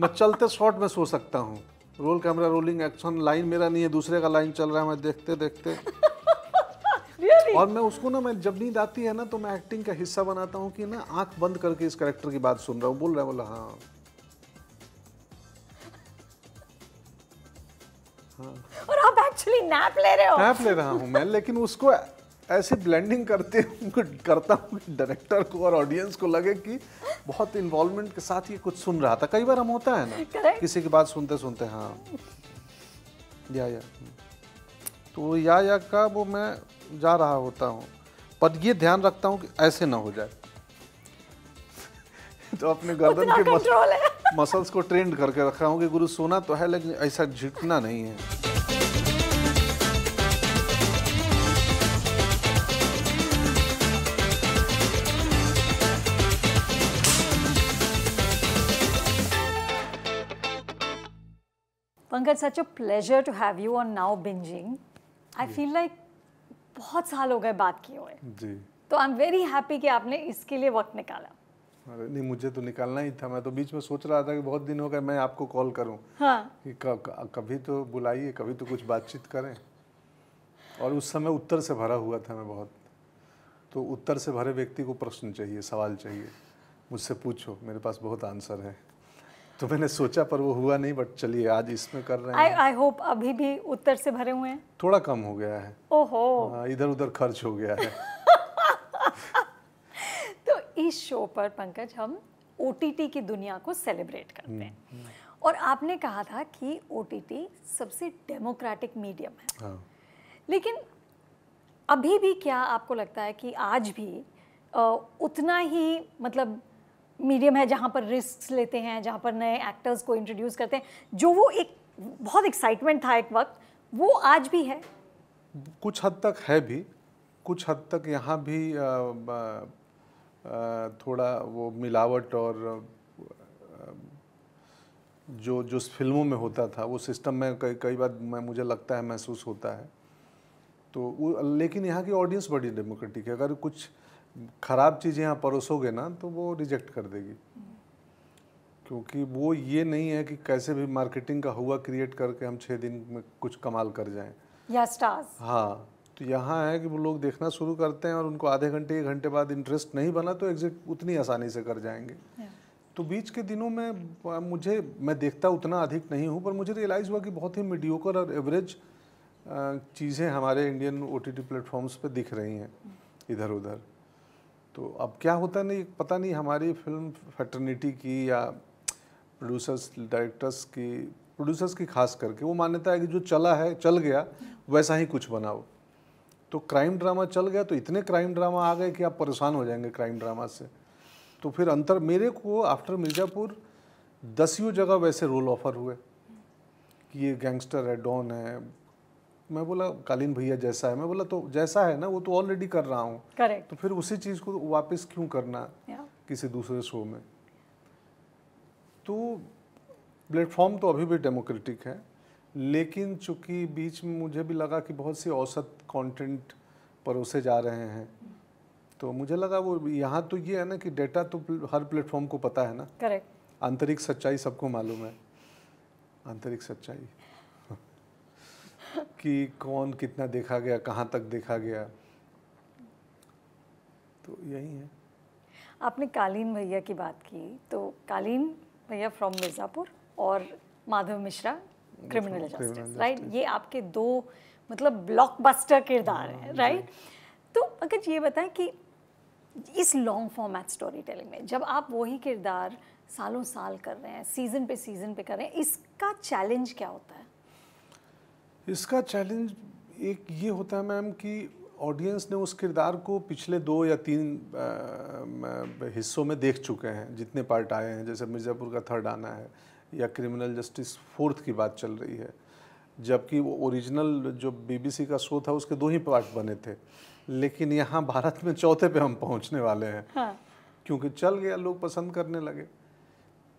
मैं चलते शॉट में सो सकता हूँ roll camera rolling action line मेरा नहीं है दूसरे का लाइन चल रहा है मैं देखते देखते और मैं उसको ना मैं जब नींद आती है ना तो मैं एक्टिंग का हिस्सा बनाता हूँ कि ना आंख बंद करके इस करेक्टर की बात सुन रहा हूँ बोल रहा है बोला हाँ हाँ और आप एक्चुअली नैप ले रहे हो नैप ले रहा हूँ मैं लेकिन उसको ऐसे ब्लेंडिंग करते हूँ करता हूँ डायरेक्टर को और ऑडियंस को लगे कि बहुत इन्वॉल्वमेंट के साथ ये कुछ सुन रहा था कई बार हम होता है ना Correct. किसी की बात सुनते सुनते हाँ या या तो या या का वो मैं जा रहा होता हूँ पर ये ध्यान रखता हूँ कि ऐसे ना हो जाए तो अपने गर्दन के मस, मसल्स को ट्रेंड करके रखा हूँ कि गुरु सोना तो है लेकिन ऐसा झिटना नहीं है Pankaj such a pleasure to have you on now binging I feel like बहुत साल हो गए बात किए हुए जी तो आई एम वेरी हैप्पी कि आपने इसके लिए वक्त निकाला अरे नहीं मुझे तो निकालना ही था मैं तो बीच में सोच रहा था कि बहुत दिन हो गए मैं आपको कॉल करूं हाँ। कि कभी तो बुलाइए कभी तो कुछ बातचीत करें और उस समय उत्तर से भरा हुआ था मैं बहुत तो उत्तर से भरे व्यक्ति को प्रश्न चाहिए सवाल चाहिए मुझसे पूछो मेरे पास बहुत आंसर है तो मैंने सोचा पर वो हुआ नहीं बट चलिए आज इसमें कर रहे हैं आई होप अभी भी उत्तर से भरे हुए हैं थोड़ा कम हो गया है ओहो हाँ, इधर उधर खर्च हो गया है तो इस शो पर पंकज हम ओ की दुनिया को सेलिब्रेट करते हम्म, हैं हम्म। और आपने कहा था कि ओ सबसे डेमोक्रेटिक मीडियम है हाँ। लेकिन अभी भी क्या आपको लगता है कि आज भी उतना ही मतलब मीडियम है जहाँ पर रिस्क लेते हैं जहाँ पर नए एक्टर्स को इंट्रोड्यूस करते हैं जो वो एक बहुत एक्साइटमेंट था एक वक्त वो आज भी है कुछ हद तक है भी कुछ हद तक यहाँ भी आ, आ, थोड़ा वो मिलावट और जो जो फिल्मों में होता था वो सिस्टम में कई कई बार मैं मुझे लगता है महसूस होता है तो वो लेकिन यहाँ की ऑडियंस बड़ी डेमोक्रेटिक है अगर कुछ ख़राब चीज़ें यहाँ परोसोगे ना तो वो रिजेक्ट कर देगी क्योंकि वो ये नहीं है कि कैसे भी मार्केटिंग का हुआ क्रिएट करके हम छः दिन में कुछ कमाल कर जाएं या स्टार्स हाँ तो यहाँ है कि वो लोग देखना शुरू करते हैं और उनको आधे घंटे एक घंटे बाद इंटरेस्ट नहीं बना तो एग्जिट उतनी आसानी से कर जाएंगे तो बीच के दिनों में मुझे मैं देखता उतना अधिक नहीं हूँ पर मुझे रियलाइज़ हुआ कि बहुत ही मीडियोकर और एवरेज चीज़ें हमारे इंडियन ओ टी प्लेटफॉर्म्स पर दिख रही हैं इधर उधर तो अब क्या होता नहीं पता नहीं हमारी फिल्म फैटर्निटी की या प्रोड्यूसर्स डायरेक्टर्स की प्रोड्यूसर्स की खास करके वो मान्यता है कि जो चला है चल गया वैसा ही कुछ बनाओ तो क्राइम ड्रामा चल गया तो इतने क्राइम ड्रामा आ गए कि आप परेशान हो जाएंगे क्राइम ड्रामा से तो फिर अंतर मेरे को आफ्टर मिर्ज़ापुर दसियों जगह वैसे रोल ऑफर हुए कि ये गैंगस्टर है डॉन है मैं बोला कालीन भैया जैसा है मैं बोला तो जैसा है ना वो तो ऑलरेडी कर रहा हूँ तो फिर उसी चीज़ को वापस क्यों करना किसी दूसरे शो में तो प्लेटफॉर्म तो अभी भी डेमोक्रेटिक है लेकिन चूंकि बीच में मुझे भी लगा कि बहुत सी औसत कंटेंट परोसे जा रहे हैं तो मुझे लगा वो यहाँ तो ये है ना कि डेटा तो हर प्लेटफॉर्म को पता है ना करेक्ट आंतरिक सच्चाई सबको मालूम है आंतरिक सच्चाई कि कौन कितना देखा गया कहाँ तक देखा गया तो यही है आपने कालीन भैया की बात की तो कालीन भैया फ्रॉम मिर्ज़ापुर और Madhav Mishra criminal justice right ये आपके दो मतलब ब्लॉकबस्टर किरदार हैं राइट हाँ, तो अगर ये बताएं कि इस लॉन्ग फॉर्मेट स्टोरी टेलिंग में जब आप वही किरदार सालों साल कर रहे हैं सीज़न पे सीज़न पे कर रहे हैं इसका चैलेंज क्या होता है इसका चैलेंज एक ये होता है मैम कि ऑडियंस ने उस किरदार को पिछले दो या तीन हिस्सों में देख चुके हैं जितने पार्ट आए हैं जैसे मिर्ज़ापुर का थर्ड आना है या क्रिमिनल जस्टिस फोर्थ की बात चल रही है जबकि वो ओरिजिनल जो बीबीसी का शो था उसके दो ही पार्ट बने थे लेकिन यहाँ भारत में चौथे पे हम पहुँचने वाले हैं हाँ। क्योंकि चल गया लोग पसंद करने लगे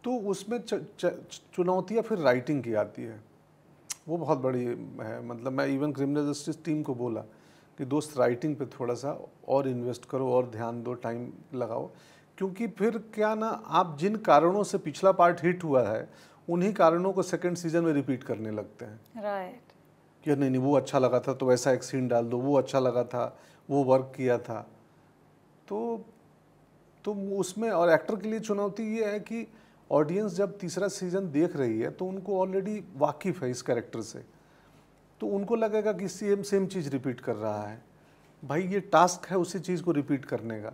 तो उसमें चुनौतियाँ फिर राइटिंग की आती है वो बहुत बड़ी है मतलब मैं इवन क्रिमिनल जस्टिस टीम को बोला कि दोस्त राइटिंग पे थोड़ा सा और इन्वेस्ट करो और ध्यान दो टाइम लगाओ क्योंकि फिर क्या ना आप जिन कारणों से पिछला पार्ट हिट हुआ है उन्हीं कारणों को सेकंड सीजन में रिपीट करने लगते हैं राइट right. क्या नहीं नहीं वो अच्छा लगा था तो वैसा एक सीन डाल दो वो अच्छा लगा था वो वर्क किया था तो तो उसमें और एक्टर के लिए चुनौती ये है कि ऑडियंस जब तीसरा सीजन देख रही है तो उनको ऑलरेडी वाकिफ है इस कैरेक्टर से तो उनको लगेगा कि सेम सेम चीज़ रिपीट कर रहा है भाई ये टास्क है उसी चीज़ को रिपीट करने का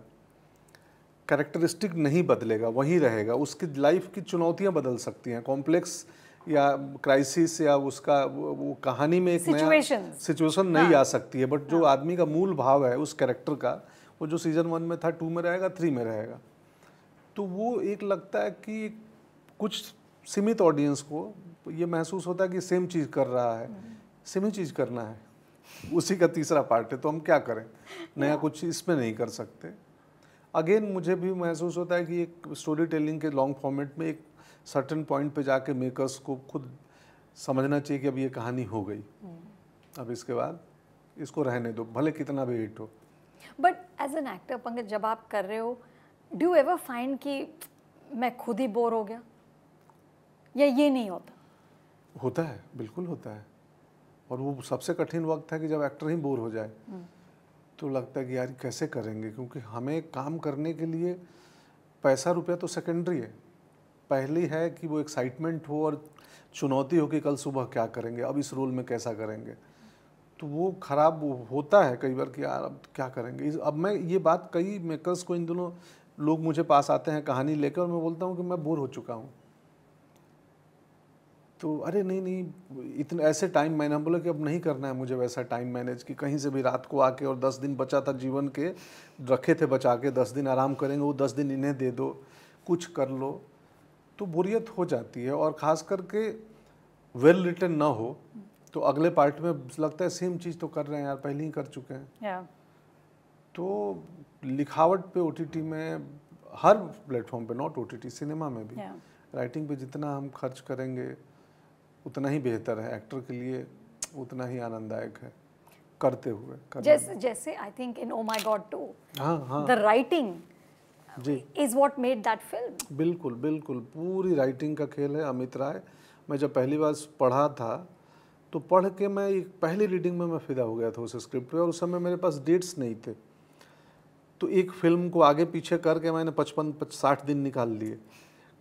कैरेक्टरिस्टिक नहीं बदलेगा वहीं रहेगा उसकी लाइफ की चुनौतियां बदल सकती हैं कॉम्प्लेक्स या क्राइसिस या उसका वो कहानी में एक Situations. नया हाँ। सिचुएशन नहीं हाँ। आ सकती है बट हाँ। जो आदमी का मूल भाव है उस कैरेक्टर का वो जो सीज़न वन में था टू में रहेगा थ्री में रहेगा तो वो एक लगता है कि कुछ सीमित ऑडियंस को ये महसूस होता है कि सेम चीज़ कर रहा है सेम ही चीज़ करना है उसी का तीसरा पार्ट है तो हम क्या करें नया कुछ इसमें नहीं कर सकते अगेन मुझे भी महसूस होता है कि एक स्टोरी टेलिंग के लॉन्ग फॉर्मेट में एक सर्टन पॉइंट पे जाके मेकर्स को खुद समझना चाहिए कि अब ये कहानी हो गई hmm. अब इसके बाद इसको रहने दो भले कितना भी हिट हो but as an actor Pankaj जब आप कर रहे हो डू एवर फाइंड कि मैं खुद ही बोर हो गया या ये नहीं होता होता है बिल्कुल होता है और वो सबसे कठिन वक्त है कि जब एक्टर ही बोर हो जाए हम्म। तो लगता है कि यार कैसे करेंगे क्योंकि हमें काम करने के लिए पैसा रुपया तो सेकेंडरी है पहली है कि वो एक्साइटमेंट हो और चुनौती हो कि कल सुबह क्या करेंगे अब इस रोल में कैसा करेंगे तो वो ख़राब होता है कई बार कि यार अब क्या करेंगे अब मैं ये बात कई मेकर्स को इन दोनों लोग मुझे पास आते हैं कहानी लेकर और मैं बोलता हूँ कि मैं बोर हो चुका हूँ तो अरे नहीं नहीं इतने ऐसे टाइम मैंने हम बोला कि अब नहीं करना है मुझे वैसा टाइम मैनेज कि कहीं से भी रात को आके और दस दिन बचा था जीवन के रखे थे बचा के दस दिन आराम करेंगे वो दस दिन इन्हें दे दो कुछ कर लो तो बोरियत हो जाती है और ख़ास करके वेल रिटर्न ना हो तो अगले पार्ट में लगता है सेम चीज़ तो कर रहे हैं यार पहले ही कर चुके हैं तो लिखावट पे ओ में हर प्लेटफॉर्म पे नॉट ओ सिनेमा में भी राइटिंग पे जितना हम खर्च करेंगे उतना ही बेहतर है एक्टर के लिए उतना ही आनंददायक है करते हुए जैसे जैसे I think in oh my god two the writing जी is what made that film बिल्कुल बिल्कुल पूरी राइटिंग का खेल है अमित राय मैं जब पहली बार पढ़ा था तो पढ़ के मैं एक पहली रीडिंग में मैं फिदा हो गया था उस स्क्रिप्ट पे और उस समय मेरे पास डेट्स नहीं थे तो एक फिल्म को आगे पीछे करके मैंने पचपन साठ दिन निकाल लिए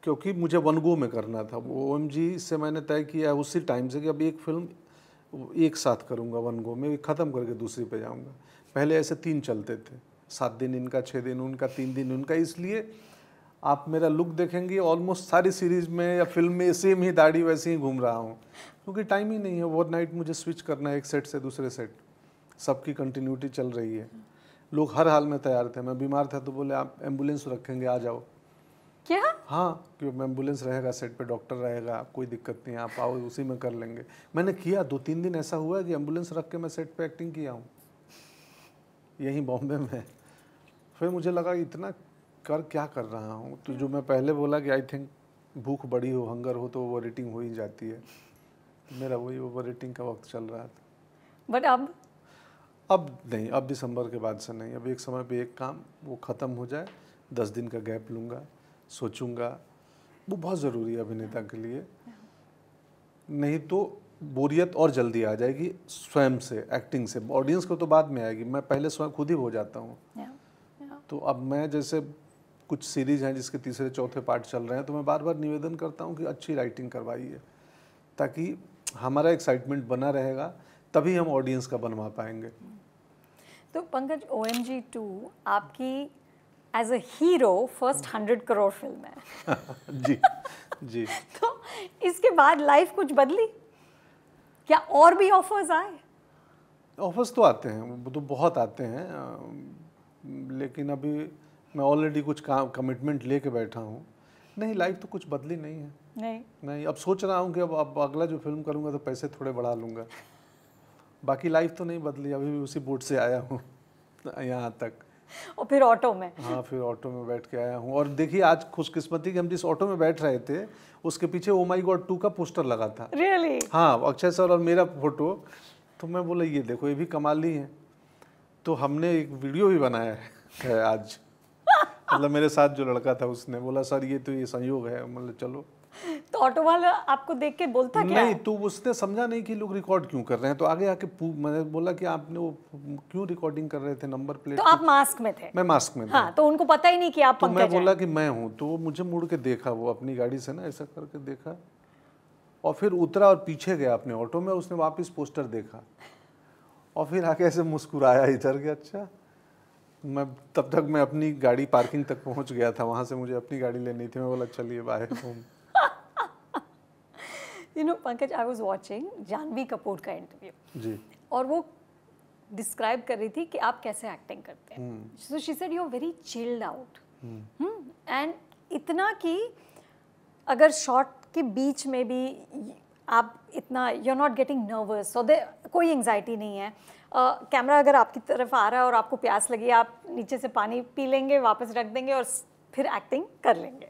क्योंकि मुझे वनगो में करना था वो ओ से मैंने तय किया है उसी टाइम से कि अब एक फिल्म एक साथ करूँगा वनगो में ख़त्म करके दूसरी पे जाऊँगा पहले ऐसे तीन चलते थे सात दिन इनका छः दिन उनका तीन दिन उनका इसलिए आप मेरा लुक देखेंगे ऑलमोस्ट सारी सीरीज में या फिल्म में सेम ही दाढ़ी वैसे ही घूम रहा हूँ क्योंकि टाइम ही नहीं है ओवर नाइट मुझे स्विच करना है एक सेट से दूसरे सेट सबकी कंटिन्यूटी चल रही है लोग हर हाल में तैयार थे मैं बीमार था तो बोले आप एम्बुलेंस रखेंगे आ जाओ क्या हाँ मैं एम्बुलेंस रहेगा सेट पे डॉक्टर रहेगा कोई दिक्कत नहीं आप आओ उसी में कर लेंगे मैंने किया दो तीन दिन ऐसा हुआ कि एम्बुलेंस रख के मैं सेट पे एक्टिंग किया हूँ यहीं बॉम्बे में फिर मुझे लगा इतना कर क्या कर रहा हूँ तो जो मैं पहले बोला कि आई थिंक भूख बड़ी हो हंगर हो तो ओवर रेटिंग हो ही जाती है मेरा वही ओवर रेटिंग का वक्त चल रहा था बट अब अब नहीं अब दिसंबर के बाद से नहीं अब एक समय पे एक काम वो ख़त्म हो जाए दस दिन का गैप लूँगा सोचूंगा वो बहुत ज़रूरी है अभिनेता के लिए नहीं तो बोरियत और जल्दी आ जाएगी स्वयं से एक्टिंग से ऑडियंस को तो बाद में आएगी मैं पहले स्वयं खुद ही हो जाता हूँ तो अब मैं जैसे कुछ सीरीज हैं जिसके तीसरे चौथे पार्ट चल रहे हैं तो मैं बार बार निवेदन करता हूँ कि अच्छी राइटिंग करवाइए ताकि हमारा एक्साइटमेंट बना रहेगा तभी हम ऑडियंस का बनवा पाएंगे तो Pankaj O M G two आपकी as a hero first hundred crore film है जी जी तो इसके बाद लाइफ कुछ बदली क्या और भी ऑफर्स आए ऑफर्स तो आते हैं वो तो बहुत आते हैं लेकिन अभी मैं ऑलरेडी कुछ काम कमिटमेंट लेके बैठा हूँ नहीं लाइफ तो कुछ बदली नहीं है नहीं नहीं अब सोच रहा हूँ कि अब अब अगला जो फिल्म करूँगा तो पैसे थोड़े बढ़ा लूँगा बाकी लाइफ तो नहीं बदली अभी भी उसी बोट से आया हूँ यहाँ तक और फिर ऑटो में हाँ फिर ऑटो में बैठ के आया हूँ और देखिए आज खुशकिस्मती कि हम जिस ऑटो में बैठ रहे थे उसके पीछे ओ माई गॉड टू का पोस्टर लगा था रियली really? हाँ अक्षय सर और मेरा फोटो तो मैं बोला ये देखो ये भी कमाल ही है तो हमने एक वीडियो भी बनाया है आज मतलब मेरे साथ जो लड़का था उसने बोला सर ये तो ये संयोग है मतलब चलो तो ऑटो वाला आपको देख के बोलता क्या नहीं तो उसने समझा नहीं कि लोग रिकॉर्ड क्यों कर रहे हैं तो आगे आके मैंने बोला कि आपने वो क्यों रिकॉर्डिंग कर रहे थे नंबर प्लेट तो आप मास्क में थे मैं मास्क में हाँ, था तो उनको पता ही नहीं कि आप तो मैं बोला कि मैं हूँ तो मुझे मुड़ के देखा वो अपनी गाड़ी से ना ऐसा करके देखा और फिर उतरा और पीछे गया अपने ऑटो में उसने वापिस पोस्टर देखा और फिर आके ऐसे मुस्कुराया इधर के अच्छा मैं तब तक मैं अपनी गाड़ी पार्किंग तक पहुंच गया था वहां से मुझे अपनी गाड़ी लेनी थी मैं बोला चलिए bye you know Pankaj I was watching Janhvi Kapoor का इंटरव्यू और वो डिस्क्राइब कर रही थी कि आप कैसे एक्टिंग करते हैं so she said you are very chilled out and इतना कि अगर शॉट के बीच में भी आप इतना you are not getting nervous और कोई एंगजाइटी नहीं है कैमरा uh, अगर आपकी तरफ आ रहा है और आपको प्यास लगी आप नीचे से पानी पी लेंगे वापस रख देंगे और फिर एक्टिंग कर लेंगे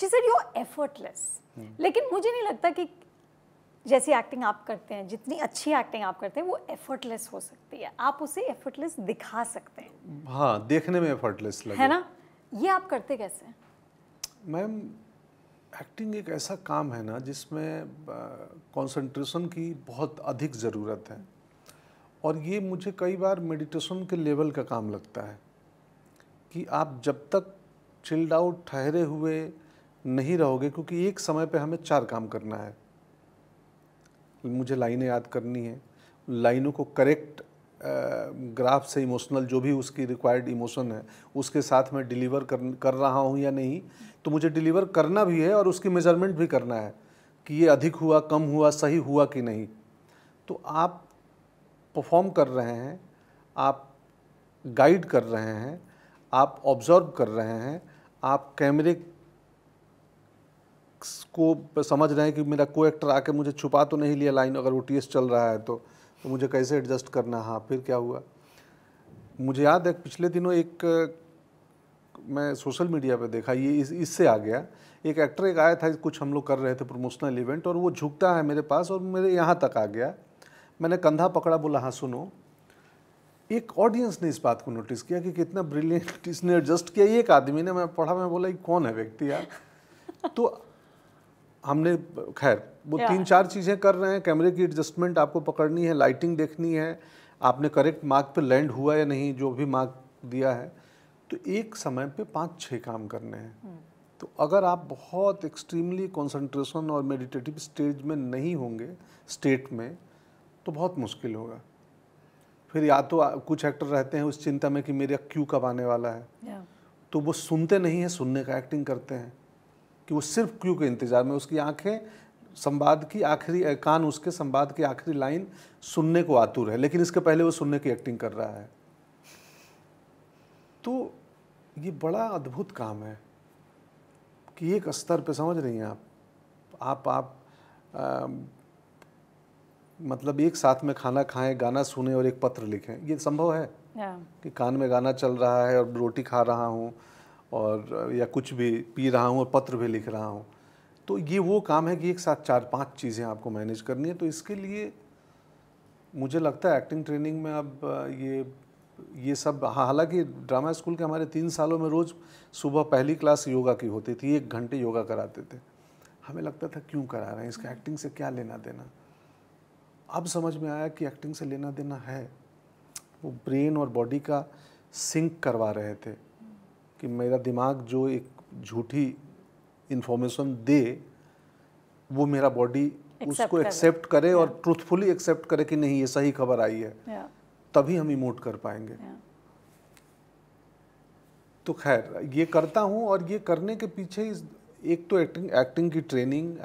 she said you are effortless लेकिन मुझे नहीं लगता कि जैसी एक्टिंग आप करते हैं जितनी अच्छी एक्टिंग आप करते हैं वो एफर्टलेस हो सकती है आप उसे एफर्टलेस दिखा सकते हैं हाँ देखने में एफर्टलेस लगे है ना ये आप करते कैसे मैम एक्टिंग एक ऐसा काम है ना जिसमें कंसंट्रेशन की बहुत अधिक ज़रूरत है और ये मुझे कई बार मेडिटेशन के लेवल का काम लगता है कि आप जब तक चिल्ड आउट ठहरे हुए नहीं रहोगे क्योंकि एक समय पे हमें चार काम करना है मुझे लाइनें याद करनी है लाइनों को करेक्ट ग्राफ से इमोशनल जो भी उसकी रिक्वायर्ड इमोशन है उसके साथ मैं डिलीवर कर कर रहा हूँ या नहीं तो मुझे डिलीवर करना भी है और उसकी मेजरमेंट भी करना है कि ये अधिक हुआ कम हुआ सही हुआ कि नहीं तो आप परफॉर्म कर रहे हैं आप गाइड कर रहे हैं आप ऑब्जर्व कर रहे हैं आप कैमरे को समझ रहे हैं कि मेरा को एक्टर आके मुझे छुपा तो नहीं लिया लाइन अगर ओ चल रहा है तो, तो मुझे कैसे एडजस्ट करना हाँ फिर क्या हुआ मुझे याद है पिछले दिनों एक मैं सोशल मीडिया पे देखा ये इस इससे आ गया एक एक्टर एक आया था कुछ हम लोग कर रहे थे प्रमोशनल इवेंट और वो झुकता है मेरे पास और मेरे यहाँ तक आ गया मैंने कंधा पकड़ा बोला हाँ सुनो एक ऑडियंस ने इस बात को नोटिस किया कि कितना ब्रिलियंट इसने एडजस्ट किया एक आदमी ने मैं पढ़ा मैं बोला ये कौन है व्यक्ति यार तो हमने खैर वो तीन चार चीज़ें कर रहे हैं कैमरे की एडजस्टमेंट आपको पकड़नी है लाइटिंग देखनी है आपने करेक्ट मार्क पे लैंड हुआ या नहीं जो भी मार्क दिया है तो एक समय पे पाँच छः काम करने हैं hmm. तो अगर आप बहुत एक्सट्रीमली कंसंट्रेशन और मेडिटेटिव स्टेज में नहीं होंगे स्टेट में तो बहुत मुश्किल होगा फिर या तो कुछ एक्टर रहते हैं उस चिंता में कि मेरा क्यू कब आने वाला है तो वो सुनते नहीं हैं सुनने का एक्टिंग करते हैं कि वो सिर्फ क्यू के इंतज़ार में उसकी आंखें संवाद की आखिरी कान उसके संवाद की आखिरी लाइन सुनने को आतुर है लेकिन इसके पहले वो सुनने की एक्टिंग कर रहा है तो ये बड़ा अद्भुत काम है कि एक स्तर पे समझ रही हैं आप आप आप आ, मतलब एक साथ में खाना खाएं गाना सुने और एक पत्र लिखें ये संभव है yeah. कि कान में गाना चल रहा है और रोटी खा रहा हूँ और या कुछ भी पी रहा हूँ और पत्र भी लिख रहा हूँ तो ये वो काम है कि एक साथ चार पांच चीज़ें आपको मैनेज करनी है तो इसके लिए मुझे लगता है एक्टिंग ट्रेनिंग में अब ये ये सब हाँ, हालांकि ड्रामा स्कूल के हमारे तीन सालों में रोज़ सुबह पहली क्लास योगा की होती थी एक घंटे योगा कराते थे हमें लगता था क्यों करा रहे हैं इसका एक्टिंग से क्या लेना देना अब समझ में आया कि एक्टिंग से लेना देना है वो ब्रेन और बॉडी का सिंक करवा रहे थे कि मेरा दिमाग जो एक झूठी इन्फॉर्मेशन दे वो मेरा बॉडी उसको एक्सेप्ट करे और ट्रूथफुली एक्सेप्ट करे कि नहीं ये सही खबर आई है तभी हम इमोट कर पाएंगे तो खैर ये करता हूँ और ये करने के पीछे एक तो एक्टिंग एक्टिंग की ट्रेनिंग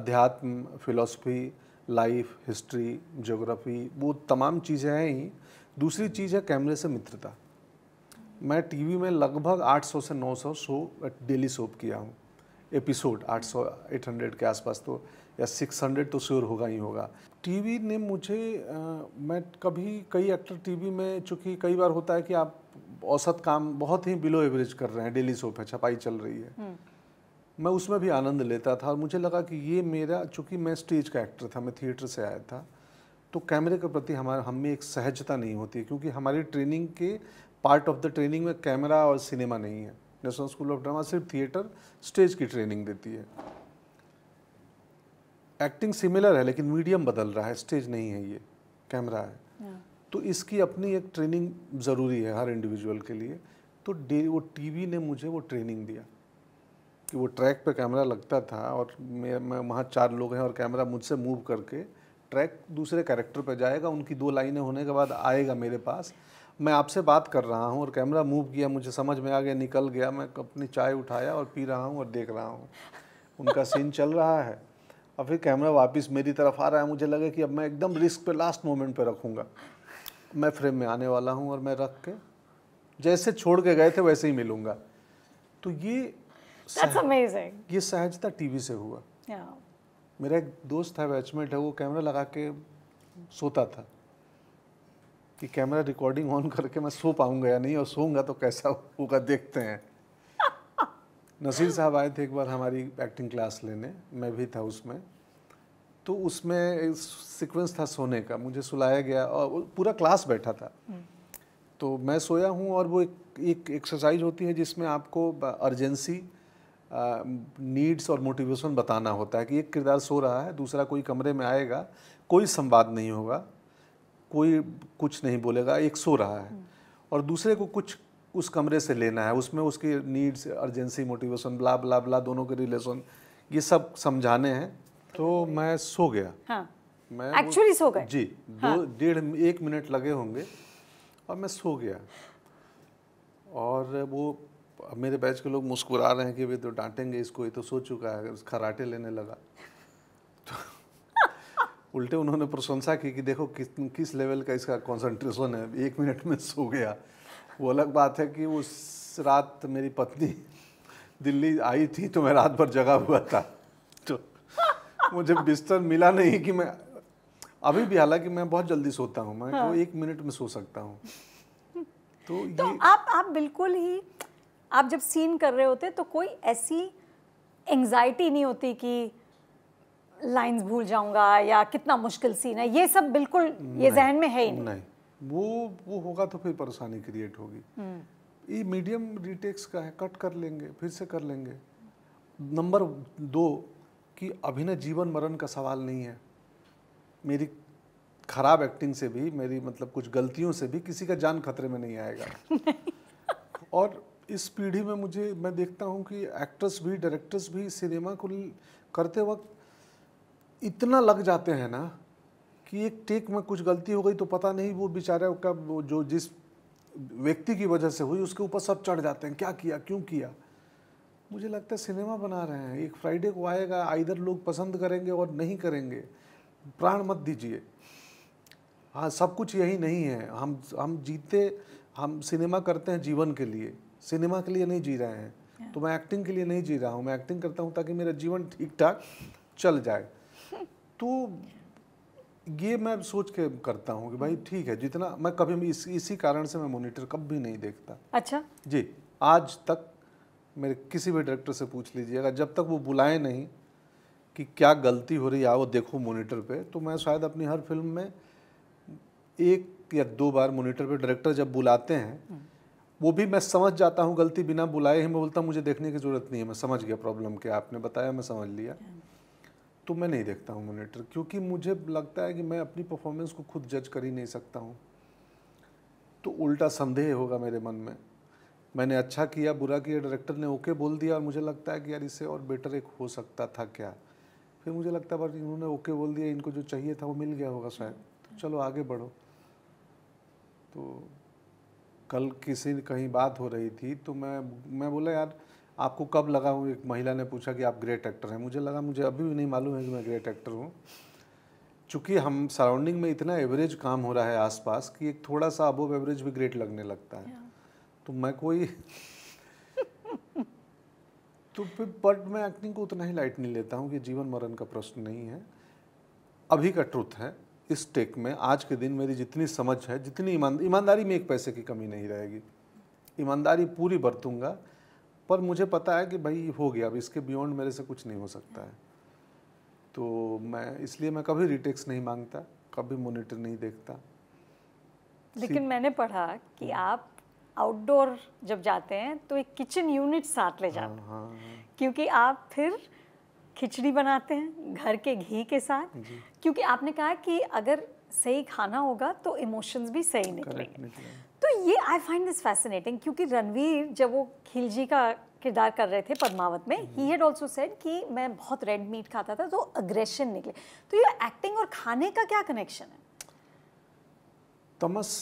अध्यात्म फिलॉसफी लाइफ हिस्ट्री ज्योग्राफी वो तमाम चीज़ें हैं ही दूसरी चीज़ है कैमरे से मित्रता मैं टीवी में लगभग 800 से 900 शो डेली सोप किया हूँ एपिसोड 800 800 के आसपास तो या 600 तो श्योर होगा ही होगा टीवी ने मुझे आ, मैं कभी कई एक्टर टीवी में चूँकि कई बार होता है कि आप औसत काम बहुत ही बिलो एवरेज कर रहे हैं डेली सोप है छपाई चल रही है हम्म। मैं उसमें भी आनंद लेता था और मुझे लगा कि ये मेरा चूँकि मैं स्टेज का एक्टर था मैं थिएटर से आया था तो कैमरे के प्रति हमारे हम में एक सहजता नहीं होती क्योंकि हमारी ट्रेनिंग के पार्ट ऑफ द ट्रेनिंग में कैमरा और सिनेमा नहीं है नेशनल स्कूल ऑफ ड्रामा सिर्फ थिएटर स्टेज की ट्रेनिंग देती है एक्टिंग सिमिलर है लेकिन मीडियम बदल रहा है स्टेज नहीं है ये कैमरा है हाँ। तो इसकी अपनी एक ट्रेनिंग ज़रूरी है हर इंडिविजुअल के लिए तो डे वो टीवी ने मुझे वो ट्रेनिंग दिया कि वो ट्रैक पे कैमरा लगता था और मैं मैं वहाँ चार लोग हैं और कैमरा मुझसे मूव करके ट्रैक दूसरे कैरेक्टर पे जाएगा उनकी दो लाइनें होने के बाद आएगा मेरे पास मैं आपसे बात कर रहा हूँ और कैमरा मूव किया मुझे समझ में आ गया निकल गया मैं अपनी चाय उठाया और पी रहा हूँ और देख रहा हूँ उनका सीन चल रहा है और फिर कैमरा वापस मेरी तरफ आ रहा है मुझे लगा कि अब मैं एकदम रिस्क पे लास्ट मोमेंट पे रखूँगा मैं फ्रेम में आने वाला हूँ और मैं रख के जैसे छोड़ के गए थे वैसे ही मिलूँगा तो ये सह, ये सहजता टीवी से हुआ yeah. मेरा एक दोस्त है बैचमेट है वो कैमरा लगा के सोता था कि कैमरा रिकॉर्डिंग ऑन करके मैं सो पाऊंगा या नहीं और सोऊंगा तो कैसा होगा देखते हैं नसीर साहब आए थे एक बार हमारी एक्टिंग क्लास लेने मैं भी था उसमें तो उसमें एक सीक्वेंस था सोने का मुझे सुलाया गया और पूरा क्लास बैठा था हम्म। तो मैं सोया हूँ और वो एक एक एक्सरसाइज होती है जिसमें आपको अर्जेंसी नीड्स और मोटिवेशन बताना होता है कि एक किरदार सो रहा है दूसरा कोई कमरे में आएगा कोई संवाद नहीं होगा कोई कुछ नहीं बोलेगा एक सो रहा है हम्म। और दूसरे को कुछ उस कमरे से लेना है उसमें उसकी needs urgency motivation blah blah blah दोनों के रिलेशन ये सब समझाने हैं तो मैं सो गया हाँ। मैं एक्चुअली सो गया जी हाँ। दो डेढ़ एक मिनट लगे होंगे और मैं सो गया और वो मेरे बैच के लोग मुस्कुरा रहे हैं कि वे तो डांटेंगे इसको ये तो सो चुका है खराटे लेने लगा तो उल्टे उन्होंने प्रशंसा की कि देखो किस किस लेवल का इसका कंसंट्रेशन है एक मिनट में सो गया वो अलग बात है कि उस रात मेरी पत्नी दिल्ली आई थी तो मैं रात भर जगा हुआ था तो मुझे बिस्तर मिला नहीं कि मैं अभी भी हालांकि मैं बहुत जल्दी सोता हूँ मैं तो हाँ। तो एक मिनट में सो सकता हूँ तो, तो ये... आप आप बिल्कुल ही आप जब सीन कर रहे होते तो कोई ऐसी एंजाइटी नहीं होती कि लाइंस भूल जाऊंगा या कितना मुश्किल सीन है ये सब बिल्कुल ये जहन में है ही नहीं, नहीं। वो वो होगा तो फिर परेशानी क्रिएट होगी हम्म। ये मीडियम रिटेक्स का है कट कर लेंगे फिर से कर लेंगे नंबर दो कि अभिनय जीवन मरण का सवाल नहीं है मेरी खराब एक्टिंग से भी मेरी मतलब कुछ गलतियों से भी किसी का जान खतरे में नहीं आएगा नहीं। और इस पीढ़ी में मुझे मैं देखता हूँ कि एक्ट्रेस भी डायरेक्टर्स भी सिनेमा को करते वक्त इतना लग जाते हैं ना कि एक टेक में कुछ गलती हो गई तो पता नहीं वो बेचारे का जो जिस व्यक्ति की वजह से हुई उसके ऊपर सब चढ़ जाते हैं क्या किया क्यों किया मुझे लगता है सिनेमा बना रहे हैं एक फ्राइडे को आएगा आइधर लोग पसंद करेंगे और नहीं करेंगे प्राण मत दीजिए हाँ सब कुछ यही नहीं है हम हम जीते हम सिनेमा करते हैं जीवन के लिए सिनेमा के लिए नहीं जी रहे हैं तो मैं एक्टिंग के लिए नहीं जी रहा हूँ मैं एक्टिंग करता हूँ ताकि मेरा जीवन ठीक ठाक चल जाए तो ये मैं सोच के करता हूँ कि भाई हम्म। ठीक है जितना मैं कभी इस, इसी कारण से मैं मॉनिटर कभी नहीं देखता अच्छा जी आज तक मेरे किसी भी डायरेक्टर से पूछ लीजिएगा जब तक वो बुलाए नहीं कि क्या गलती हो रही है आओ देखो मोनीटर पे तो मैं शायद अपनी हर फिल्म में एक या दो बार मोनीटर पे डायरेक्टर जब बुलाते हैं हम्म। वो भी मैं समझ जाता हूँ गलती बिना बुलाए ही मैं बोलता हूँ मुझे देखने की ज़रूरत नहीं है मैं समझ गया प्रॉब्लम क्या आपने बताया मैं समझ लिया हम्म। तो मैं नहीं देखता हूँ मोनिटर क्योंकि मुझे लगता है कि मैं अपनी परफॉर्मेंस को खुद जज कर ही नहीं सकता हूँ तो उल्टा संदेह होगा मेरे मन में मैंने अच्छा किया बुरा किया डायरेक्टर ने ओके बोल दिया और मुझे लगता है कि यार इससे और बेटर एक हो सकता था क्या फिर मुझे लगता है पर इन्होंने ओके बोल दिया इनको जो चाहिए था वो मिल गया होगा शायद तो चलो आगे बढ़ो तो कल किसी कहीं बात हो रही थी तो मैं मैं बोला यार आपको कब लगा हूँ एक महिला ने पूछा कि आप ग्रेट एक्टर हैं मुझे लगा मुझे अभी भी नहीं मालूम है कि मैं ग्रेट एक्टर हूँ चूँकि हम सराउंडिंग में इतना एवरेज काम हो रहा है आसपास कि एक थोड़ा सा अबोव एवरेज भी ग्रेट लगने लगता है तो मैं कोई तो फिर बट मैं एक्टिंग को उतना ही लाइट नहीं लेता हूँ कि जीवन मरण का प्रश्न नहीं है अभी का ट्रुथ है इस टेक में आज के दिन मेरी जितनी समझ है जितनी ईमानदारी में एक पैसे की कमी नहीं रहेगी ईमानदारी पूरी बरतूंगा पर मुझे पता है कि भाई हो गया अब इसके बियॉन्ड मेरे से कुछ नहीं हो सकता है तो मैं इसलिए मैं कभी रिटेक्स नहीं मांगता कभी मॉनिटर नहीं देखता लेकिन मैंने पढ़ा कि हम्म। आप आउटडोर जब जाते हैं तो एक किचन यूनिट साथ ले जाते हैं हाँ, हाँ। क्योंकि आप फिर खिचड़ी बनाते हैं घर के घी के साथ क्योंकि आपने कहा कि अगर सही खाना होगा तो इमोशंस भी सही निकलेंगे निकले। तो ये आई फाइंड दिस फैसिनेटिंग क्योंकि रणवीर जब वो खिलजी का किरदार कर रहे थे पद्मावत में ही हैड ऑल्सो सेड कि मैं बहुत रेड मीट खाता था तो अग्रेशन निकले तो ये एक्टिंग और खाने का क्या कनेक्शन है तमस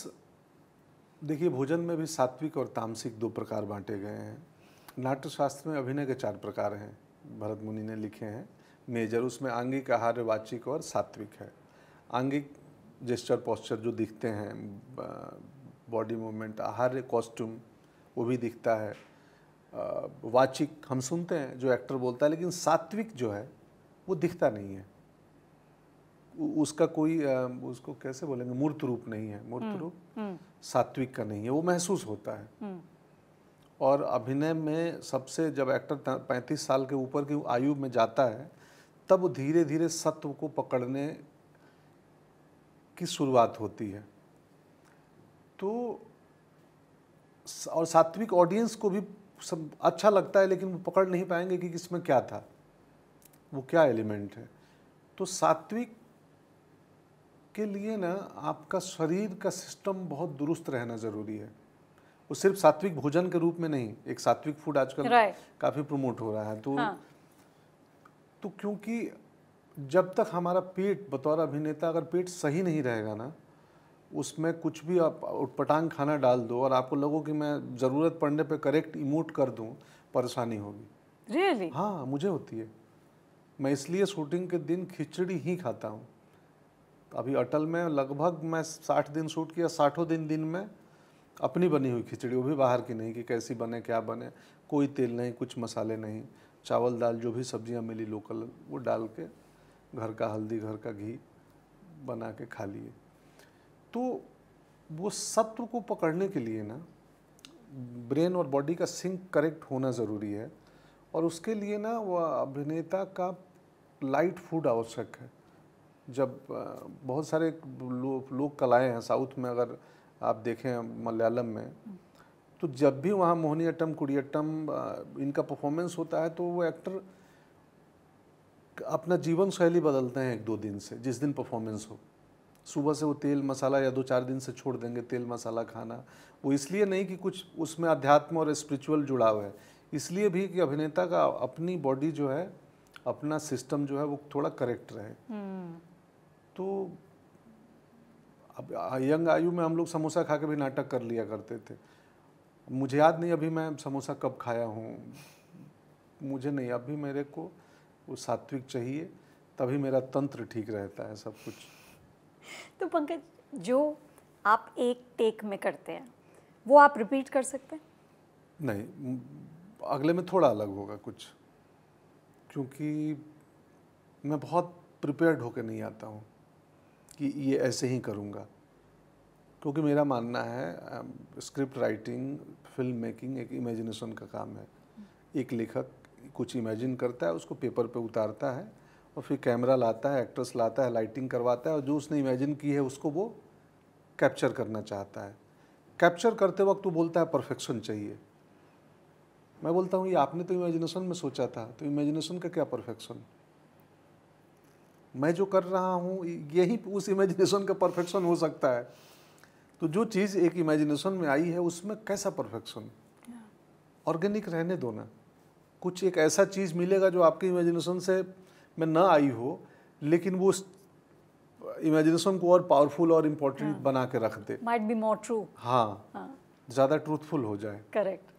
देखिए भोजन में भी सात्विक और तामसिक दो प्रकार बांटे गए हैं नाट्यशास्त्र में अभिनय के चार प्रकार हैं भरत मुनि ने लिखे हैं मेजर उसमें आंगिक आहार्य वाचिक और सात्विक है आंगिक जेस्चर पॉस्चर जो दिखते हैं बॉडी मूवमेंट हर कॉस्ट्यूम वो भी दिखता है वाचिक हम सुनते हैं जो एक्टर बोलता है लेकिन सात्विक जो है वो दिखता नहीं है उसका कोई उसको कैसे बोलेंगे मूर्त रूप नहीं है मूर्त हम्म, रूप हम्म। सात्विक का नहीं है वो महसूस होता है हम्म। और अभिनय में सबसे जब एक्टर पैंतीस साल के ऊपर की आयु में जाता है तब धीरे धीरे सत्व को पकड़ने की शुरुआत होती है तो और सात्विक ऑडियंस को भी सब अच्छा लगता है लेकिन वो पकड़ नहीं पाएंगे कि इसमें क्या था वो क्या एलिमेंट है तो सात्विक के लिए ना आपका शरीर का सिस्टम बहुत दुरुस्त रहना ज़रूरी है वो सिर्फ सात्विक भोजन के रूप में नहीं एक सात्विक फूड आजकल काफ़ी प्रमोट हो रहा है तो हाँ. तो क्योंकि जब तक हमारा पेट बतौर अभिनेता अगर पेट सही नहीं रहेगा ना उसमें कुछ भी आप उटपटांग खाना डाल दो और आपको लगो कि मैं ज़रूरत पड़ने पे करेक्ट इमोट कर दूँ परेशानी होगी रियली really? हाँ मुझे होती है मैं इसलिए शूटिंग के दिन खिचड़ी ही खाता हूँ अभी अटल में लगभग मैं साठ दिन शूट किया साठों दिन दिन में अपनी बनी हुई खिचड़ी वो भी बाहर की नहीं कि कैसी बने क्या बने कोई तेल नहीं कुछ मसाले नहीं चावल दाल जो भी सब्जियाँ मिली लोकल वो डाल के घर का हल्दी घर का घी बना के खा लिए तो वो सत्व को पकड़ने के लिए ना ब्रेन और बॉडी का सिंक करेक्ट होना ज़रूरी है और उसके लिए ना वह अभिनेता का लाइट फूड आवश्यक है जब बहुत सारे लोग लो कलाएँ हैं साउथ में अगर आप देखें मलयालम में तो जब भी वहाँ अट्टम कुड़ियट्टम इनका परफॉर्मेंस होता है तो वो एक्टर अपना जीवन शैली बदलते हैं एक दो दिन से जिस दिन परफॉर्मेंस हो सुबह से वो तेल मसाला या दो चार दिन से छोड़ देंगे तेल मसाला खाना वो इसलिए नहीं कि कुछ उसमें अध्यात्म और स्पिरिचुअल जुड़ाव है इसलिए भी कि अभिनेता का अपनी बॉडी जो है अपना सिस्टम जो है वो थोड़ा करेक्ट रहे हम्म। तो अब यंग आयु में हम लोग समोसा खा के भी नाटक कर लिया करते थे मुझे याद नहीं अभी मैं समोसा कब खाया हूँ मुझे नहीं अभी मेरे को वो सात्विक चाहिए तभी मेरा तंत्र ठीक रहता है सब कुछ तो पंकज जो आप एक टेक में करते हैं वो आप रिपीट कर सकते हैं नहीं अगले में थोड़ा अलग होगा कुछ क्योंकि मैं बहुत प्रिपेयर्ड होकर नहीं आता हूँ कि ये ऐसे ही करूँगा क्योंकि मेरा मानना है स्क्रिप्ट राइटिंग फिल्म मेकिंग एक इमेजिनेशन का काम है एक लेखक कुछ इमेजिन करता है उसको पेपर पे उतारता है और फिर कैमरा लाता है एक्ट्रेस लाता है लाइटिंग करवाता है और जो उसने इमेजिन की है उसको वो कैप्चर करना चाहता है कैप्चर करते वक्त वो बोलता है परफेक्शन चाहिए मैं बोलता हूँ ये आपने तो इमेजिनेशन में सोचा था तो इमेजिनेशन का क्या परफेक्शन मैं जो कर रहा हूँ यही उस इमेजिनेशन का परफेक्शन हो सकता है तो जो चीज़ एक इमेजिनेशन में आई है उसमें कैसा परफेक्शन ऑर्गेनिक रहने दो ना कुछ एक ऐसा चीज़ मिलेगा जो आपके इमेजिनेशन से में ना आई हो लेकिन वो इमेजिनेशन को और पावरफुल और इम्पोर्टेंट हाँ. बना के रख दे माइट बी मोर ट्रू हाँ, ज़्यादा ट्रूथफुल हो जाए करेक्ट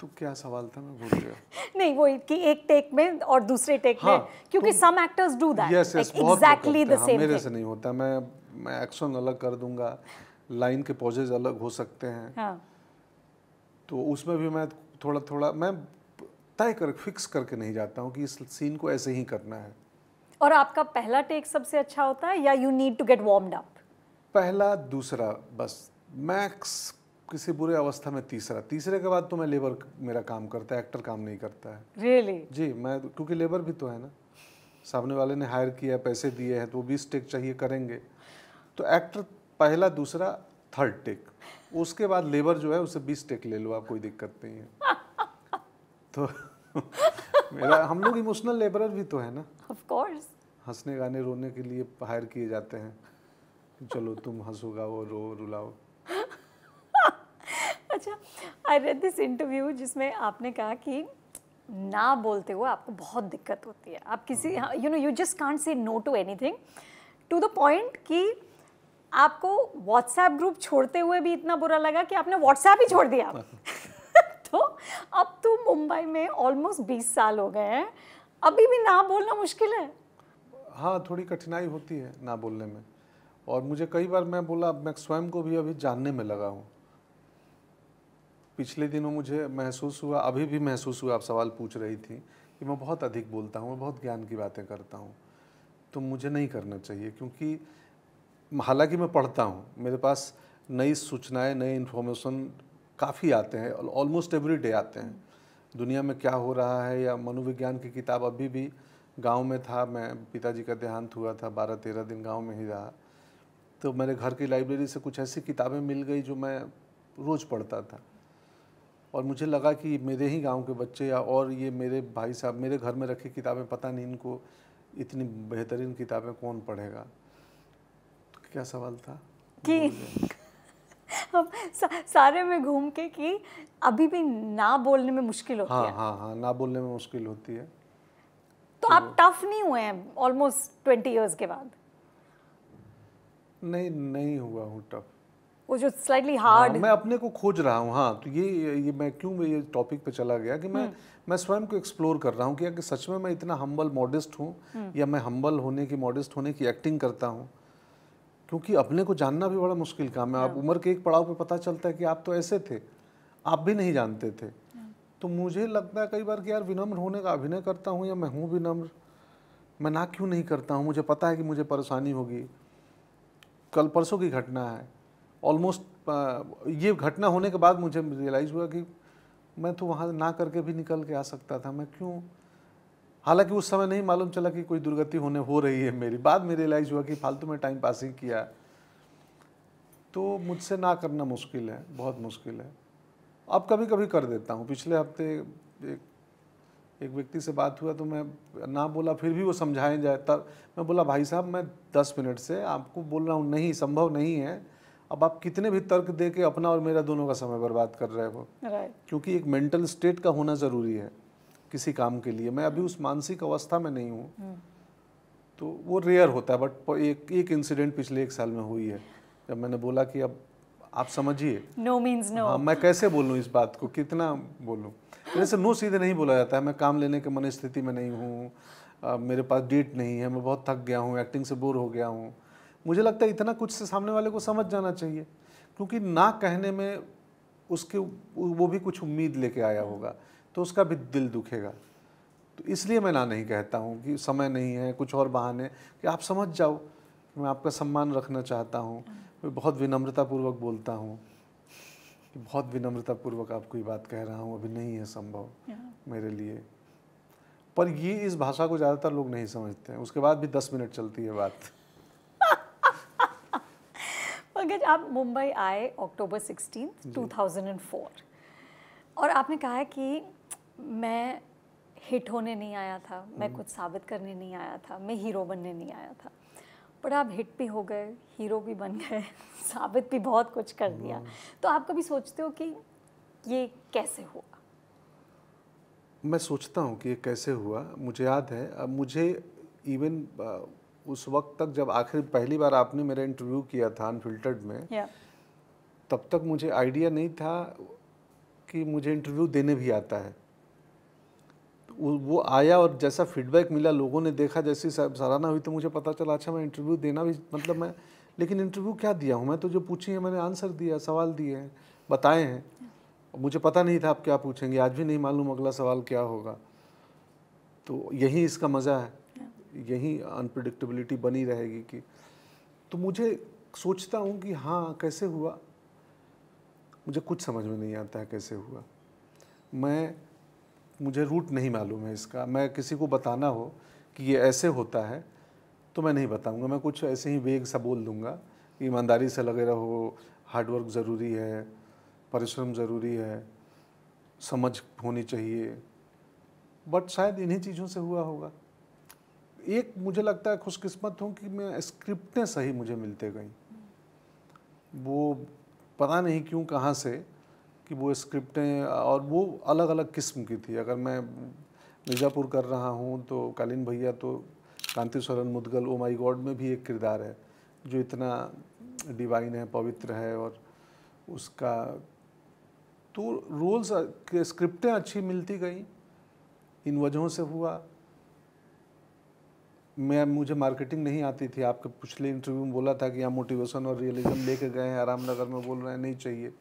तो क्या सवाल था मैं भूल गया नहीं वो कि एक टेक में और दूसरे टेक हाँ, में क्योंकि some actors do that yes yes exactly the same मेरे से नहीं होता मैं मैं एक्शन अलग कर दूंगा लाइन के पॉजेज अलग हो सकते हैं हाँ. तो उसमें भी मैं थोड़ा थोड़ा मैं तय कर फिक्स करके नहीं जाता हूँ कि इस सीन को ऐसे ही करना है और आपका पहला टेक सबसे अच्छा होता है या you need to get warm up पहला दूसरा बस मैक्स किसी बुरे अवस्था में तीसरा तीसरे के बाद तो मैं लेबर मेरा काम करता है एक्टर काम नहीं करता है रियली really? जी मैं क्योंकि लेबर भी तो है ना सामने वाले ने हायर किया पैसे दिए हैं तो वो बीस टेक चाहिए करेंगे तो एक्टर पहला दूसरा थर्ड टेक उसके बाद लेबर जो है उसे बीस टेक ले लो आप कोई दिक्कत नहीं है तो मेरा हम लोग इमोशनल लेबरर भी तो है ना ऑफ कोर्स हंसने गाने रोने के लिए हायर किए जाते हैं चलो तुम हंसो गाओ रो रुलाओ अच्छा आई रेड दिस इंटरव्यू जिसमें आपने कहा कि ना बोलते हुए आपको बहुत दिक्कत होती है आप किसी you know you just can't say no to anything to the point कि आपको व्हाट्सएप ग्रुप छोड़ते हुए भी इतना बुरा लगा कि आपने व्हाट्सएप ही छोड़ दिया तो अब तो मुंबई में ऑलमोस्ट बीस साल हो गए हैं अभी भी ना बोलना मुश्किल है हाँ थोड़ी कठिनाई होती है ना बोलने में और मुझे कई बार मैं बोला मैं स्वयं को भी अभी जानने में लगा हूँ पिछले दिनों मुझे महसूस हुआ अभी भी महसूस हुआ आप सवाल पूछ रही थी कि मैं बहुत अधिक बोलता हूँ मैं बहुत ज्ञान की बातें करता हूँ तो मुझे नहीं करना चाहिए क्योंकि हालांकि मैं पढ़ता हूँ मेरे पास नई सूचनाएं नई इन्फॉर्मेशन काफ़ी आते हैं ऑलमोस्ट एवरी डे आते हैं दुनिया में क्या हो रहा है या मनोविज्ञान की किताब अभी भी गांव में था मैं पिताजी का देहांत हुआ था बारह तेरह दिन गांव में ही रहा तो मेरे घर की लाइब्रेरी से कुछ ऐसी किताबें मिल गई जो मैं रोज़ पढ़ता था और मुझे लगा कि मेरे ही गांव के बच्चे या और ये मेरे भाई साहब मेरे घर में रखी किताबें पता नहीं इनको इतनी बेहतरीन किताबें कौन पढ़ेगा तो क्या सवाल था कि हम सा, सारे में घूम के कि अभी भी ना बोलने में मुश्किल होती हाँ, है हाँ हाँ ना बोलने में मुश्किल होती है तो, तो आप टफ नहीं हुए हैं ऑलमोस्ट ट्वेंटी इयर्स के बाद नहीं नहीं हुआ हूँ टफ वो जो स्लाइटली हार्ड हाँ, मैं अपने को खोज रहा हूँ हाँ तो ये ये मैं क्यों ये टॉपिक पे चला गया कि मैं हम्म। मैं स्वयं को एक्सप्लोर कर रहा हूँ कि सच में मैं इतना हम्बल मॉडेस्ट हूँ हम्म। या मैं हम्बल होने की मॉडेस्ट होने की एक्टिंग करता हूँ क्योंकि अपने को जानना भी बड़ा मुश्किल काम है आप हाँ। उम्र के एक पड़ाव पे पता चलता है कि आप तो ऐसे थे आप भी नहीं जानते थे हाँ। तो मुझे लगता है कई बार कि यार विनम्र होने का अभिनय करता हूँ या मैं हूँ विनम्र मैं ना क्यों नहीं करता हूँ मुझे पता है कि मुझे परेशानी होगी कल परसों की घटना है ऑलमोस्ट ये घटना होने के बाद मुझे रियलाइज़ हुआ कि मैं तो वहाँ ना करके भी निकल के आ सकता था मैं क्यों हालांकि उस समय नहीं मालूम चला कि कोई दुर्गति होने हो रही है मेरी बाद में रियलाइज़ हुआ कि फालतू में टाइम पास ही किया तो मुझसे ना करना मुश्किल है बहुत मुश्किल है अब कभी कभी कर देता हूँ पिछले हफ्ते एक एक व्यक्ति से बात हुआ तो मैं ना बोला फिर भी वो समझाएं जाए तब मैं बोला भाई साहब मैं दस मिनट से आपको बोल रहा हूँ नहीं संभव नहीं है अब आप कितने भी तर्क दे के अपना और मेरा दोनों का समय बर्बाद कर रहे हो right. क्योंकि एक मेंटल स्टेट का होना ज़रूरी है किसी काम के लिए मैं अभी उस मानसिक अवस्था में नहीं हूँ हम्म। तो वो रेयर होता है बट एक एक इंसिडेंट पिछले एक साल में हुई है जब मैंने बोला कि अब आप समझिए नो मीन्स नो मैं कैसे बोलूँ इस बात को कितना बोलूँ मेरे से नो सीधे नहीं बोला जाता है मैं काम लेने के मन स्थिति में नहीं हूँ मेरे पास डेट नहीं है मैं बहुत थक गया हूँ एक्टिंग से बोर हो गया हूँ मुझे लगता है इतना कुछ से सामने वाले को समझ जाना चाहिए क्योंकि ना कहने में उसके वो भी कुछ उम्मीद लेके आया होगा तो उसका भी दिल दुखेगा तो इसलिए मैं ना नहीं कहता हूँ कि समय नहीं है कुछ और बहाने कि आप समझ जाओ कि मैं आपका सम्मान रखना चाहता हूँ मैं बहुत विनम्रतापूर्वक बोलता हूँ बहुत विनम्रतापूर्वक आपको ये बात कह रहा हूँ अभी नहीं है संभव मेरे लिए पर ये इस भाषा को ज़्यादातर लोग नहीं समझते हैं उसके बाद भी दस मिनट चलती है बात पंकज आप मुंबई आए अक्टूबर एंड 2004 और आपने कहा कि मैं हिट होने नहीं आया था मैं हम्म। कुछ साबित करने नहीं आया था मैं हीरो बनने नहीं आया था पर आप हिट भी हो गए हीरो भी बन गए साबित भी बहुत कुछ कर हम्म। दिया तो आप कभी सोचते हो कि ये कैसे हुआ मैं सोचता हूँ कि ये कैसे हुआ मुझे याद है अब मुझे इवन उस वक्त तक जब आखिर पहली बार आपने मेरा इंटरव्यू किया था अनफिल्टर्ड में yeah. तब तक मुझे आइडिया नहीं था कि मुझे इंटरव्यू देने भी आता है वो आया और जैसा फीडबैक मिला लोगों ने देखा जैसी सराहना हुई तो मुझे पता चला अच्छा मैं इंटरव्यू देना भी मतलब मैं लेकिन इंटरव्यू क्या दिया हूँ मैं तो जो पूछी है मैंने आंसर दिया सवाल दिए हैं बताए हैं मुझे पता नहीं था आप क्या पूछेंगे आज भी नहीं मालूम अगला सवाल क्या होगा तो यही इसका मज़ा है यही अनप्रडिक्टेबिलिटी बनी रहेगी कि तो मुझे सोचता हूँ कि हाँ कैसे हुआ मुझे कुछ समझ में नहीं आता है कैसे हुआ मैं मुझे रूट नहीं मालूम है इसका मैं किसी को बताना हो कि ये ऐसे होता है तो मैं नहीं बताऊंगा मैं कुछ ऐसे ही वेग सा बोल दूंगा ईमानदारी से लगे रहो हार्डवर्क ज़रूरी है परिश्रम ज़रूरी है समझ होनी चाहिए बट शायद इन्हीं चीज़ों से हुआ होगा एक मुझे लगता है खुशकिस्मत हूँ कि मैं स्क्रिप्टें सही मुझे मिलते गई वो पता नहीं क्यों कहाँ से कि वो स्क्रिप्टें और वो अलग अलग किस्म की थी अगर मैं मिर्ज़ापुर कर रहा हूँ तो कालीन भैया तो कांति स्वरण मुदगल ओ माई गॉड में भी एक किरदार है जो इतना डिवाइन है पवित्र है और उसका तो रोल्स के स्क्रिप्टें अच्छी मिलती गई इन वजहों से हुआ मैं मुझे मार्केटिंग नहीं आती थी आपके पिछले इंटरव्यू में बोला था कि आप मोटिवेशन और रियलिज्म लेके गए हैं आरामनगर में बोल रहे हैं नहीं चाहिए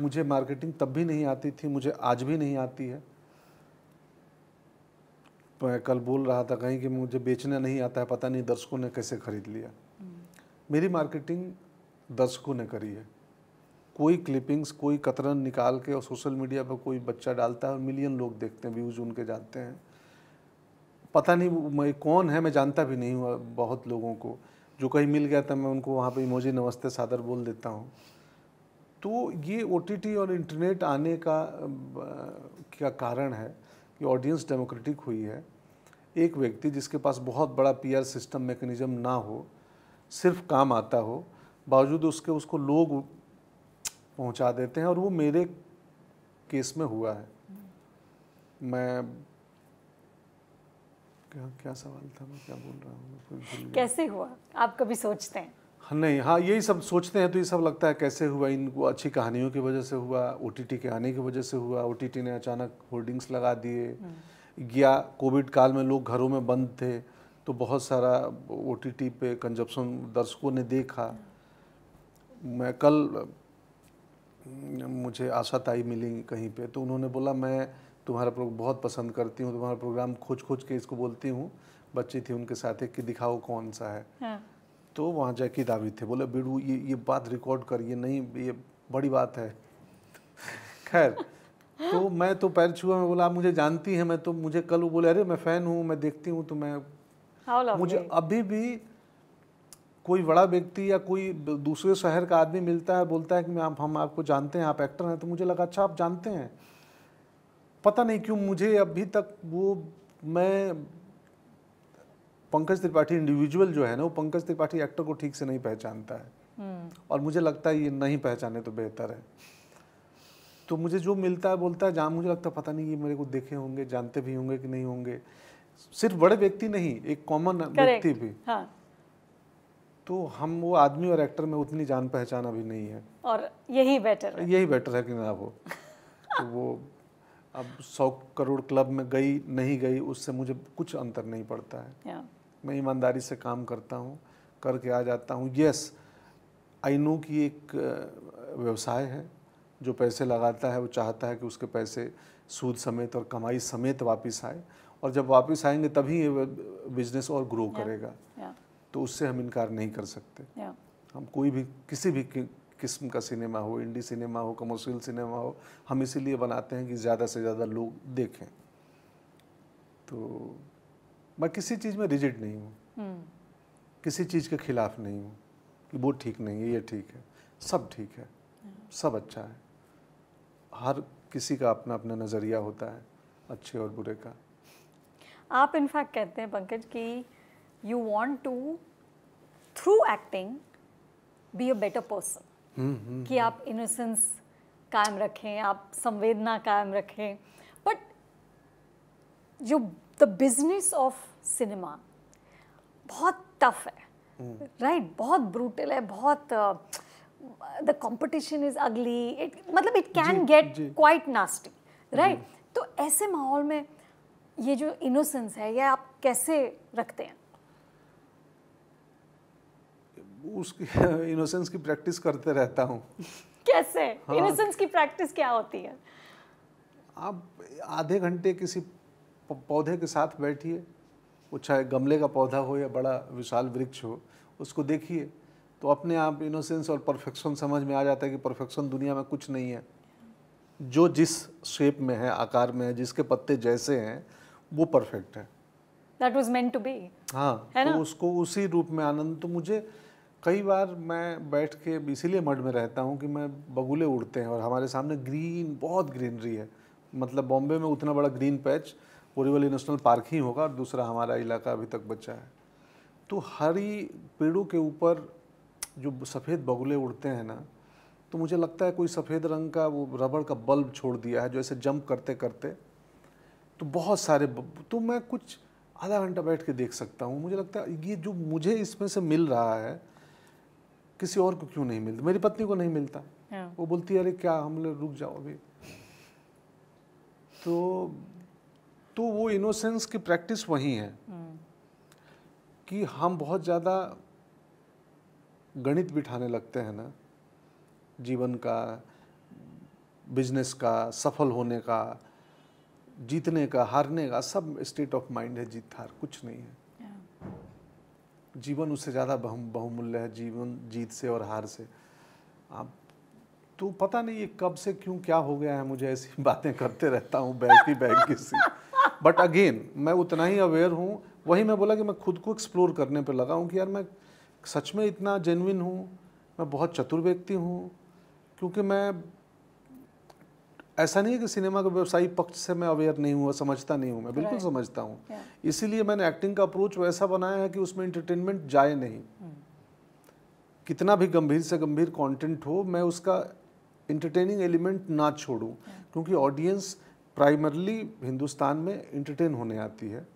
मुझे मार्केटिंग तब भी नहीं आती थी मुझे आज भी नहीं आती है मैं कल बोल रहा था कहीं कि मुझे बेचना नहीं आता है पता नहीं दर्शकों ने कैसे खरीद लिया हम्म। मेरी मार्केटिंग दर्शकों ने करी है कोई क्लिपिंग्स कोई कतरन निकाल के और सोशल मीडिया पर कोई बच्चा डालता है और मिलियन लोग देखते हैं व्यूज़ उनके जाते हैं पता नहीं मैं कौन है मैं जानता भी नहीं हुआ बहुत लोगों को जो कहीं मिल गया था मैं उनको वहाँ पे इमोजी नमस्ते सादर बोल देता हूँ तो ये ओ और इंटरनेट आने का क्या कारण है कि ऑडियंस डेमोक्रेटिक हुई है एक व्यक्ति जिसके पास बहुत बड़ा पीआर सिस्टम मैकेनिज्म ना हो सिर्फ काम आता हो बावजूद उसके उसको लोग पहुंचा देते हैं और वो मेरे केस में हुआ है मैं क्या क्या सवाल था मैं क्या बोल रहा हूँ कैसे हुआ आप कभी सोचते हैं नहीं हाँ यही सब सोचते हैं तो ये सब लगता है कैसे हुआ इनको अच्छी कहानियों की वजह से हुआ ओ के आने की वजह से हुआ ओ ने अचानक होर्डिंग्स लगा दिए हम्म। या कोविड काल में लोग घरों में बंद थे तो बहुत सारा ओ पे कंजप्शन दर्शकों ने देखा हम्म। मैं कल मुझे आशा ताई मिली कहीं पे तो उन्होंने बोला मैं तुम्हारा प्रोग्राम बहुत पसंद करती हूँ तुम्हारा प्रोग्राम खोज खोज के इसको बोलती हूँ बच्ची थी उनके साथ है कि दिखाओ कौन सा है हाँ। तो वहाँ जाके दावी थे बोले बीड़ू ये ये बात रिकॉर्ड कर ये नहीं ये बड़ी बात है खैर तो मैं तो पैर छुआ मैं बोला आप मुझे जानती हैं मैं तो मुझे कल वो बोले अरे मैं फ़ैन हूँ मैं देखती हूँ तो मैं मुझे अभी भी कोई बड़ा व्यक्ति या कोई दूसरे शहर का आदमी मिलता है बोलता है कि मैं आप हम आपको जानते हैं आप एक्टर हैं तो मुझे लगा अच्छा आप जानते हैं पता नहीं क्यों मुझे अभी तक वो मैं पंकज त्रिपाठी इंडिविजुअल जो है ना वो पंकज त्रिपाठी एक्टर को ठीक से नहीं पहचानता है हम्म। और मुझे लगता है ये नहीं पहचाने तो बेहतर है तो मुझे जो मिलता है बोलता है जहाँ मुझे लगता है पता नहीं ये मेरे को देखे होंगे जानते भी होंगे कि नहीं होंगे सिर्फ बड़े व्यक्ति नहीं एक कॉमन व्यक्ति भी हाँ। तो हम वो आदमी और एक्टर में उतनी जान पहचान अभी नहीं है और यही बेटर है यही बेटर है कि ना वो तो वो अब सौ करोड़ क्लब में गई नहीं गई उससे मुझे कुछ अंतर नहीं पड़ता है yeah. मैं ईमानदारी से काम करता हूँ करके आ जाता हूँ यस आई नो कि एक व्यवसाय है जो पैसे लगाता है वो चाहता है कि उसके पैसे सूद समेत और कमाई समेत वापस आए और जब वापस आएंगे तभी ये बिजनेस और ग्रो yeah. करेगा yeah. तो उससे हम इनकार नहीं कर सकते yeah. हम कोई भी किसी भी किस्म का सिनेमा हो इंडी सिनेमा हो कमर्शियल सिनेमा हो हम इसीलिए बनाते हैं कि ज़्यादा से ज़्यादा लोग देखें तो मैं किसी चीज़ में रिजिड नहीं हूँ हम्म। किसी चीज़ के खिलाफ नहीं हूँ कि वो ठीक नहीं है ये ठीक है सब ठीक है सब अच्छा है हर किसी का अपना अपना नज़रिया होता है अच्छे और बुरे का आप इनफैक्ट कहते हैं पंकज कि you want to through acting be a better person कि आप इनोसेंस हम्म। कायम रखें आप संवेदना कायम रखें बट जो द बिजनेस ऑफ सिनेमा बहुत टफ है राइट hmm. right? बहुत ब्रूटल है बहुत the competition is ugly it मतलब it can get quite nasty right तो ऐसे माहौल में ये जो इनोसेंस है ये आप कैसे रखते हैं उसकी इनोसेंस की प्रैक्टिस करते रहता हूँ कैसे इनोसेंस हाँ, की प्रैक्टिस क्या होती है आप आधे घंटे किसी पौधे के साथ बैठिए वो चाहे गमले का पौधा हो या बड़ा विशाल वृक्ष हो उसको देखिए तो अपने आप इनोसेंस और परफेक्शन समझ में आ जाता है कि परफेक्शन दुनिया में कुछ नहीं है जो जिस शेप में है आकार में है जिसके पत्ते जैसे हैं वो परफेक्ट है that was meant to be हाँ है तो ना? तो उसको उसी रूप में आनंद तो मुझे कई बार मैं बैठ के इसीलिए मठ में रहता हूँ कि मैं बगुले उड़ते हैं और हमारे सामने ग्रीन बहुत ग्रीनरी है मतलब बॉम्बे में उतना बड़ा green patch Borivali national park ही होगा और दूसरा हमारा इलाका अभी तक बचा है तो हरी पेड़ों के ऊपर जो सफ़ेद बगुले उड़ते हैं ना तो मुझे लगता है कोई सफ़ेद रंग का वो रबड़ का बल्ब छोड़ दिया है जो ऐसे जंप करते करते तो बहुत सारे तो मैं कुछ आधा घंटा बैठ के देख सकता हूँ मुझे लगता है ये जो मुझे इसमें से मिल रहा है किसी और को क्यों नहीं मिलता मेरी पत्नी को नहीं मिलता हाँ। वो बोलती है अरे क्या हम लोग रुक जाओ अभी तो तो वो इनोसेंस की प्रैक्टिस वही है हम्म। कि हम बहुत ज़्यादा गणित बिठाने लगते हैं ना जीवन का बिजनेस का सफल होने का जीतने का हारने का सब स्टेट ऑफ माइंड है जीत हार कुछ नहीं है जीवन उससे ज़्यादा बहु बहुमूल्य है जीवन जीत से और हार से आप तो पता नहीं ये कब से क्यों क्या हो गया है मुझे ऐसी बातें करते रहता हूँ बैठी बैठ के सी बट अगेन मैं उतना ही अवेयर हूँ वही मैं बोला कि मैं खुद को एक्सप्लोर करने पर लगा हूँ कि यार मैं सच में इतना जेनविन हूँ मैं बहुत चतुर व्यक्ति हूँ क्योंकि मैं ऐसा नहीं है कि सिनेमा के व्यवसायिक पक्ष से मैं अवेयर नहीं हुआ समझता नहीं हूँ मैं बिल्कुल right. समझता हूँ yeah. इसीलिए मैंने एक्टिंग का अप्रोच वैसा बनाया है कि उसमें इंटरटेनमेंट जाए नहीं hmm. कितना भी गंभीर से गंभीर कंटेंट हो मैं उसका इंटरटेनिंग एलिमेंट ना छोड़ू yeah. क्योंकि ऑडियंस प्राइमरली हिंदुस्तान में इंटरटेन होने आती है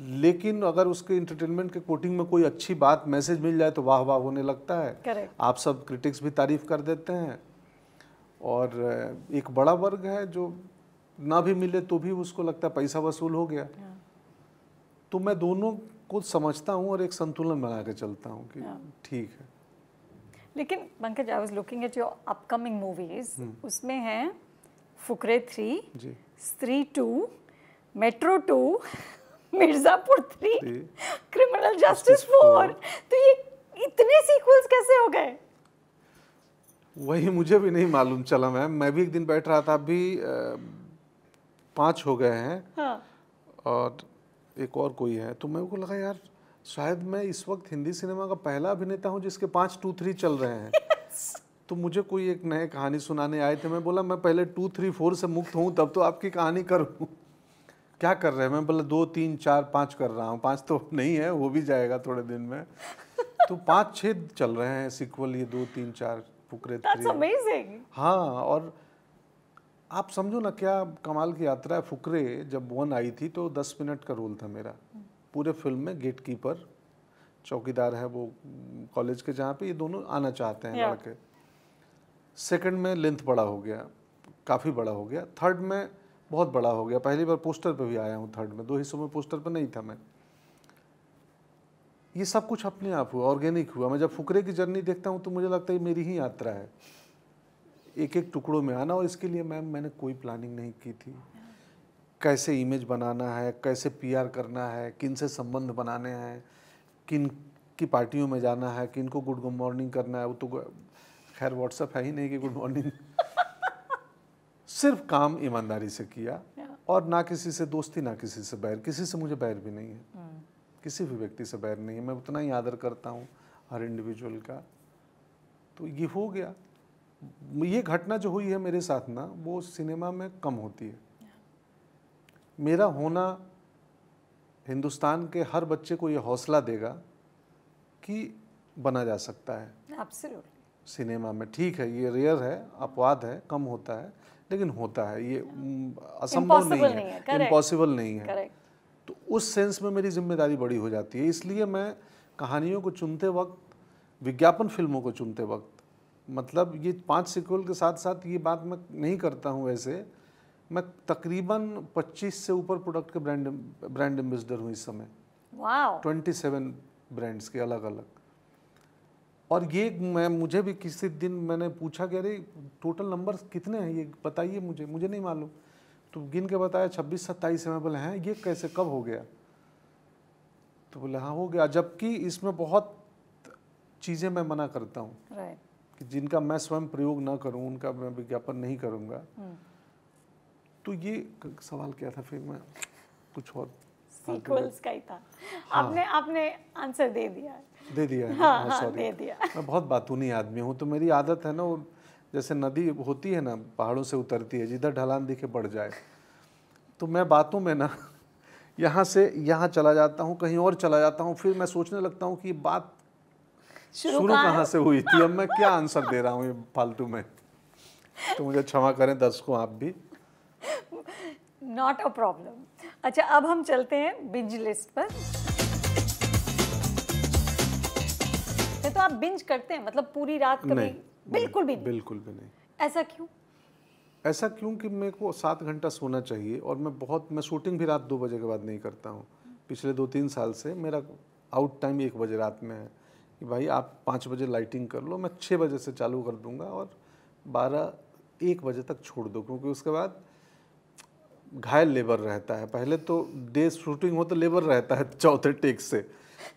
लेकिन अगर उसके इंटरटेनमेंट के कोटिंग में कोई अच्छी बात मैसेज मिल जाए तो वाह वाह होने लगता है Correct. आप सब क्रिटिक्स भी तारीफ कर देते हैं और एक बड़ा वर्ग है जो ना भी मिले तो भी उसको लगता है पैसा वसूल हो गया yeah. हाँ। तो मैं दोनों को समझता हूँ और एक संतुलन बना के चलता हूँ कि हाँ। ठीक yeah. है लेकिन Pankaj I was looking at your upcoming movies उसमें है फुकरे थ्री जी Stree two metro two Mirzapur three criminal justice four तो ये इतने सीक्वल्स कैसे हो गए वही मुझे भी नहीं मालूम चला मैम मैं भी एक दिन बैठ रहा था अभी पांच हो गए हैं हाँ। और एक और कोई है तो मेरे को लगा यार शायद मैं इस वक्त हिंदी सिनेमा का पहला अभिनेता हूँ जिसके पांच टू थ्री चल रहे हैं yes. तो मुझे कोई एक नए कहानी सुनाने आए थे मैं बोला मैं पहले टू थ्री फोर से मुक्त हूँ तब तो आपकी कहानी करूँ क्या कर रहे हैं मैं बोला दो तीन चार पाँच कर रहा हूँ पाँच तो नहीं है वो भी जाएगा थोड़े दिन में तो पाँच छः चल रहे हैं सिक्वल ये दो तीन चार फुकरे हाँ और आप समझो ना क्या कमाल की यात्रा है फुकरे जब वन आई थी तो दस मिनट का रोल था मेरा पूरे फिल्म में गेट कीपर चौकीदार है वो कॉलेज के जहाँ पे ये दोनों आना चाहते हैं लड़के सेकंड में लेंथ बड़ा हो गया काफ़ी बड़ा हो गया थर्ड में बहुत बड़ा हो गया पहली बार पोस्टर पर भी आया हूँ थर्ड में दो हिस्सों में पोस्टर पर नहीं था मैं ये सब कुछ अपने आप हुआ ऑर्गेनिक हुआ मैं जब फुकरे की जर्नी देखता हूँ तो मुझे लगता है मेरी ही यात्रा है एक एक टुकड़ों में आना और इसके लिए मैम मैंने कोई प्लानिंग नहीं की थी कैसे इमेज बनाना है कैसे पीआर करना है किन से संबंध बनाने हैं किन की पार्टियों में जाना है किन को गुड गुड मॉर्निंग करना है वो तो खैर व्हाट्सअप है ही नहीं कि गुड मॉर्निंग सिर्फ काम ईमानदारी से किया yeah. और ना किसी से दोस्ती ना किसी से बैर किसी से मुझे बैर भी नहीं है hmm. किसी भी व्यक्ति से बैर नहीं है मैं उतना ही आदर करता हूँ हर इंडिविजुअल का तो ये हो गया ये घटना जो हुई है मेरे साथ ना वो सिनेमा में कम होती है yeah. मेरा होना हिंदुस्तान के हर बच्चे को ये हौसला देगा कि बना जा सकता है Absolutely. सिनेमा में ठीक है ये रेयर है अपवाद है कम होता है लेकिन होता है ये असंभव नहीं, है इम्पॉसिबल नहीं है तो उस सेंस में मेरी जिम्मेदारी बड़ी हो जाती है इसलिए मैं कहानियों को चुनते वक्त विज्ञापन फिल्मों को चुनते वक्त मतलब ये पांच सिक्वल के साथ साथ ये बात मैं नहीं करता हूँ वैसे मैं तकरीबन 25 से ऊपर प्रोडक्ट के ब्रांड ब्रांड एम्बेसडर हूँ इस समय ट्वेंटी सेवन ब्रांड्स के अलग अलग और ये मैं मुझे भी किसी दिन मैंने पूछा कि अरे टोटल नंबर कितने हैं ये बताइए मुझे मुझे नहीं मालूम तो गिन के बताया छब्बीस सत्ताईस में बोले हैं ये कैसे कब हो गया तो बोले हाँ हो गया जबकि इसमें बहुत चीज़ें मैं मना करता हूँ कि जिनका मैं स्वयं प्रयोग ना करूँ उनका मैं विज्ञापन नहीं करूँगा हम्म। तो ये सवाल क्या था फिर मैं कुछ और सीक्वल्स का ही था हाँ। आपने आपने आंसर दे दिया दे दिया है हाँ, हाँ, हाँ दे दिया मैं बहुत बातूनी आदमी हूँ तो मेरी आदत है ना वो जैसे नदी होती है ना पहाड़ों से उतरती है जिधर ढलान दिखे बढ़ जाए तो मैं बातों में ना यहाँ से यहाँ चला जाता हूँ कहीं और चला जाता हूँ फिर मैं सोचने लगता हूँ कि बात शुरू कहाँ से हुई थी अब मैं क्या आंसर दे रहा हूँ ये फालतू में तो मुझे क्षमा करें दर्शकों आप भी नॉट अ प्रॉब्लम अच्छा अब हम चलते हैं बिंज लिस्ट पर तो आप बिंज करते हैं मतलब पूरी रात कभी बिल्कुल भी बिल्कुल भी नहीं ऐसा क्यों ऐसा क्यों कि मेरे को सात घंटा सोना चाहिए और मैं बहुत मैं शूटिंग भी रात दो बजे के बाद नहीं करता हूँ पिछले दो तीन साल से मेरा आउट टाइम एक बजे रात में है कि भाई आप पाँच बजे लाइटिंग कर लो मैं छः बजे से चालू कर दूँगा और बारह एक बजे तक छोड़ दो क्योंकि उसके बाद घायल लेबर रहता है पहले तो डे शूटिंग हो तो लेबर रहता है चौथे टेक से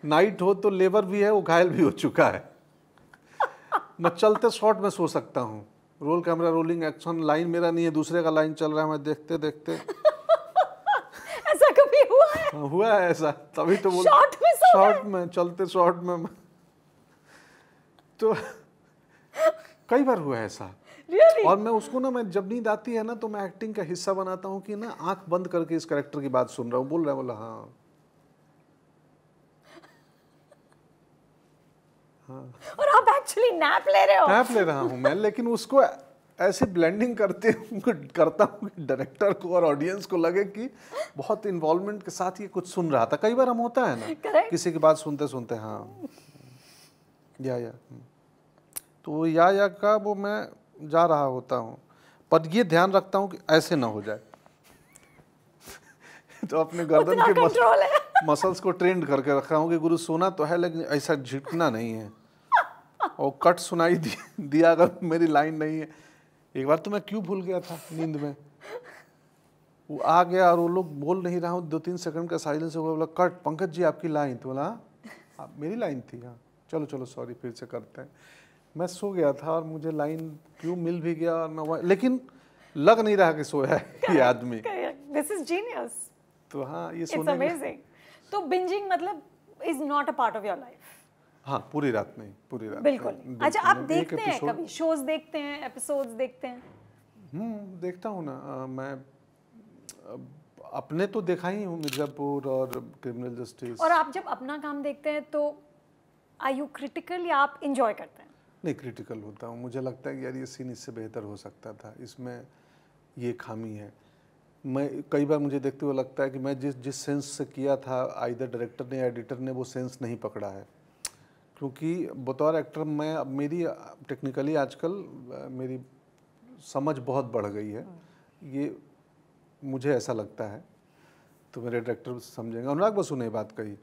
नाइट हो तो लेबर भी है वो घायल भी हो चुका है मैं चलते शॉट में सो सकता हूँ roll camera rolling action line मेरा नहीं है दूसरे का लाइन चल रहा है मैं देखते देखते ऐसा कभी हुआ है हुआ है ऐसा तभी तो बोल शॉट में शॉट में चलते शॉट में तो कई बार हुआ है ऐसा really? और मैं उसको ना मैं जब नींद आती है ना तो मैं एक्टिंग का हिस्सा बनाता हूँ कि ना आंख बंद करके इस करेक्टर की बात सुन रहा हूँ बोल रहा है बोला हाँ हाँ और आप एक्चुअली नैप ले रहे हो नैप ले रहा हूँ मैं लेकिन उसको ऐसे ब्लेंडिंग करते करता हूँ डायरेक्टर को और ऑडियंस को लगे कि बहुत इन्वॉल्वमेंट के साथ ये कुछ सुन रहा था कई बार हम होता है ना Correct. किसी की बात सुनते सुनते हाँ या या हम्म। तो या या का वो मैं जा रहा होता हूँ पर ये ध्यान रखता हूँ कि ऐसे ना हो जाए तो अपने गर्दन के मस, मसल्स को ट्रेंड करके रखा हूँ कि गुरु सोना तो है लेकिन ऐसा झिटना नहीं है और कट सुनाई दिया अगर मेरी लाइन नहीं है एक बार तो मैं क्यों भूल गया था नींद में वो आ गया और वो लोग बोल नहीं रहा हूँ दो तीन सेकंड का साइलेंस हो गया बोला कट पंकज जी आपकी लाइन तो बोला हाँ, मेरी लाइन थी हाँ चलो चलो सॉरी फिर से करते हैं मैं सो गया था और मुझे लाइन क्यों मिल भी गया और मैं लेकिन लग नहीं रहा कि सोया है ये आदमी दिस इज जीनियस तो हाँ ये सोने इट्स अमेजिंग तो बिंजिंग मतलब is not a part of your life हाँ पूरी रात नहीं पूरी रात बिल्कुल अच्छा आप देखते हैं कभी शोज देखते हैं एपिसोड्स देखते हैं हम्म देखता हूँ ना मैं अपने तो देखा ही हूँ मिर्जापुर और क्रिमिनल जस्टिस और आप जब अपना काम देखते हैं तो आई यू क्रिटिकल या आप इंजॉय करते हैं नहीं क्रिटिकल होता हूँ मुझे लगता है कि यार ये सीन इससे बेहतर हो सकता था इसमें ये खामी है मैं कई बार मुझे देखते हुए लगता है कि मैं जिस जिस सेंस से किया था आइधर डायरेक्टर ने या एडिटर ने वो सेंस नहीं पकड़ा है क्योंकि बतौर एक्टर मैं अब मेरी टेक्निकली आजकल मेरी समझ बहुत बढ़ गई है ये मुझे ऐसा लगता है तो मेरे डायरेक्टर समझेंगे अनुराग बसु ने बात कही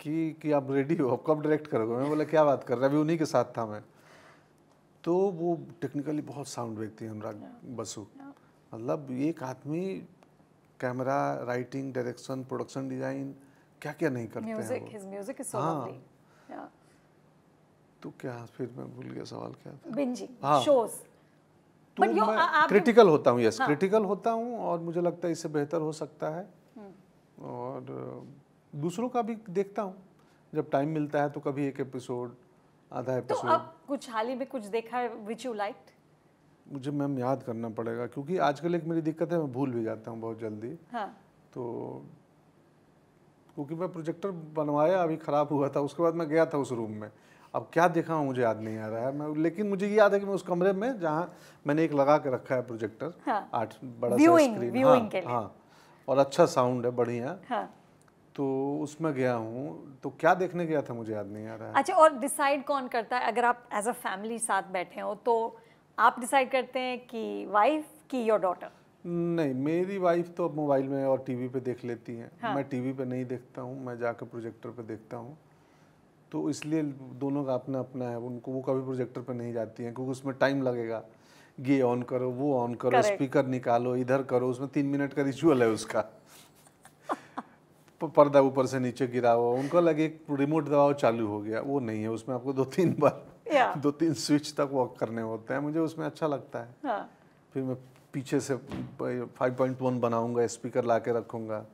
कि कि आप रेडी हो आप कब डायरेक्ट करोगे मैं बोला क्या बात कर रहा अभी उन्हीं के साथ था मैं तो वो टेक्निकली बहुत साउंड व्यक्ति हैं अनुराग बसु मतलब एक आदमी camera writing direction production design क्या क्या नहीं करते music, हैं his so हाँ yeah. तो क्या फिर मैं भूल गया सवाल क्या था बिंजिंग हाँ शोज तो मैं क्रिटिकल होता हूँ यस क्रिटिकल हाँ। होता हूँ और मुझे लगता है इससे बेहतर हो सकता है हम्म। और दूसरों का भी देखता हूँ जब टाइम मिलता है तो कभी एक एपिसोड आधा एपिसोड तो कुछ हाल ही में कुछ देखा है विच यू लाइक मुझे मैम याद करना पड़ेगा क्योंकि आजकल एक मेरी दिक्कत है मैं भूल भी जाता हूँ बहुत जल्दी हाँ. तो क्योंकि मैं प्रोजेक्टर बनवाया अभी ख़राब हुआ था उसके बाद मैं गया था उस रूम में अब क्या देखा हूँ मुझे याद नहीं आ रहा है मैं लेकिन मुझे याद है कि मैं उस कमरे में जहाँ मैंने एक लगा के रखा है प्रोजेक्टर हाँ. आठ बड़ा सा स्क्रीन हाँ, हाँ और अच्छा साउंड है बढ़िया हाँ. तो उसमें गया हूँ तो क्या देखने गया था मुझे याद नहीं आ रहा है अच्छा और डिसाइड कौन करता है अगर आप एज अ फैमिली साथ बैठे हो तो आप डिसाइड करते हैं कि वाइफ की योर डॉटर नहीं मेरी वाइफ तो अब मोबाइल में और टीवी पे देख लेती है हाँ। मैं टीवी पे नहीं देखता हूँ मैं जाकर प्रोजेक्टर पे देखता हूँ तो इसलिए दोनों का अपना अपना है उनको वो कभी प्रोजेक्टर पे नहीं जाती हैं क्योंकि उसमें टाइम लगेगा ये ऑन करो वो ऑन करो स्पीकर निकालो इधर करो उसमें तीन मिनट का रिचुअल है उसका पर्दा ऊपर से नीचे गिरा हुआ उनको लगे एक रिमोट दबाव चालू हो गया वो नहीं है उसमें आपको दो तीन बार दो तीन स्विच तक वॉक करने होते हैं मुझे उसमें अच्छा लगता है हाँ। फिर मैं पीछे से 5.1 बनाऊंगा स्पीकर ला के रखूंगा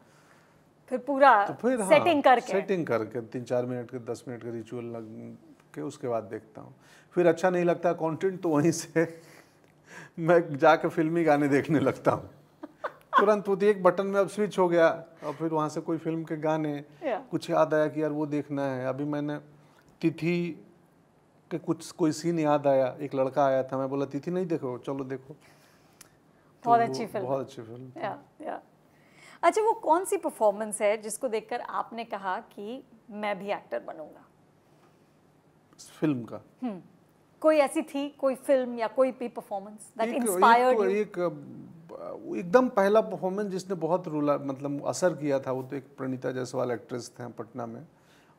फिर पूरा तो फिर सेटिंग हाँ, करके सेटिंग करके तीन चार मिनट के दस मिनट के रिचुअल लग के उसके बाद देखता हूँ फिर अच्छा नहीं लगता कंटेंट तो वहीं से मैं जाके फिल्मी गाने देखने लगता हूँ तुरंत वो एक बटन में अब स्विच हो गया और फिर वहाँ से कोई फिल्म के गाने कुछ याद आया कि यार वो देखना है अभी मैंने तिथि के कुछ कोई सीन याद आया एक लड़का आया था मैं बोला तिथि नहीं देखो चलो देखो तो बहुत अच्छी फिल्म बहुत अच्छी फिल्म अच्छा वो कौन सी परफॉर्मेंस है जिसको देखकर आपने कहा कि मैं भी एक्टर बनूंगा फिल्म का hmm. कोई ऐसी थी कोई फिल्म या कोई भी परफॉर्मेंस दैट इंस्पायर्ड एक, एक, तो एक एकदम पहला परफॉर्मेंस जिसने बहुत रूला मतलब असर किया था वो तो एक प्रणीता जायसवाल एक्ट्रेस थे पटना में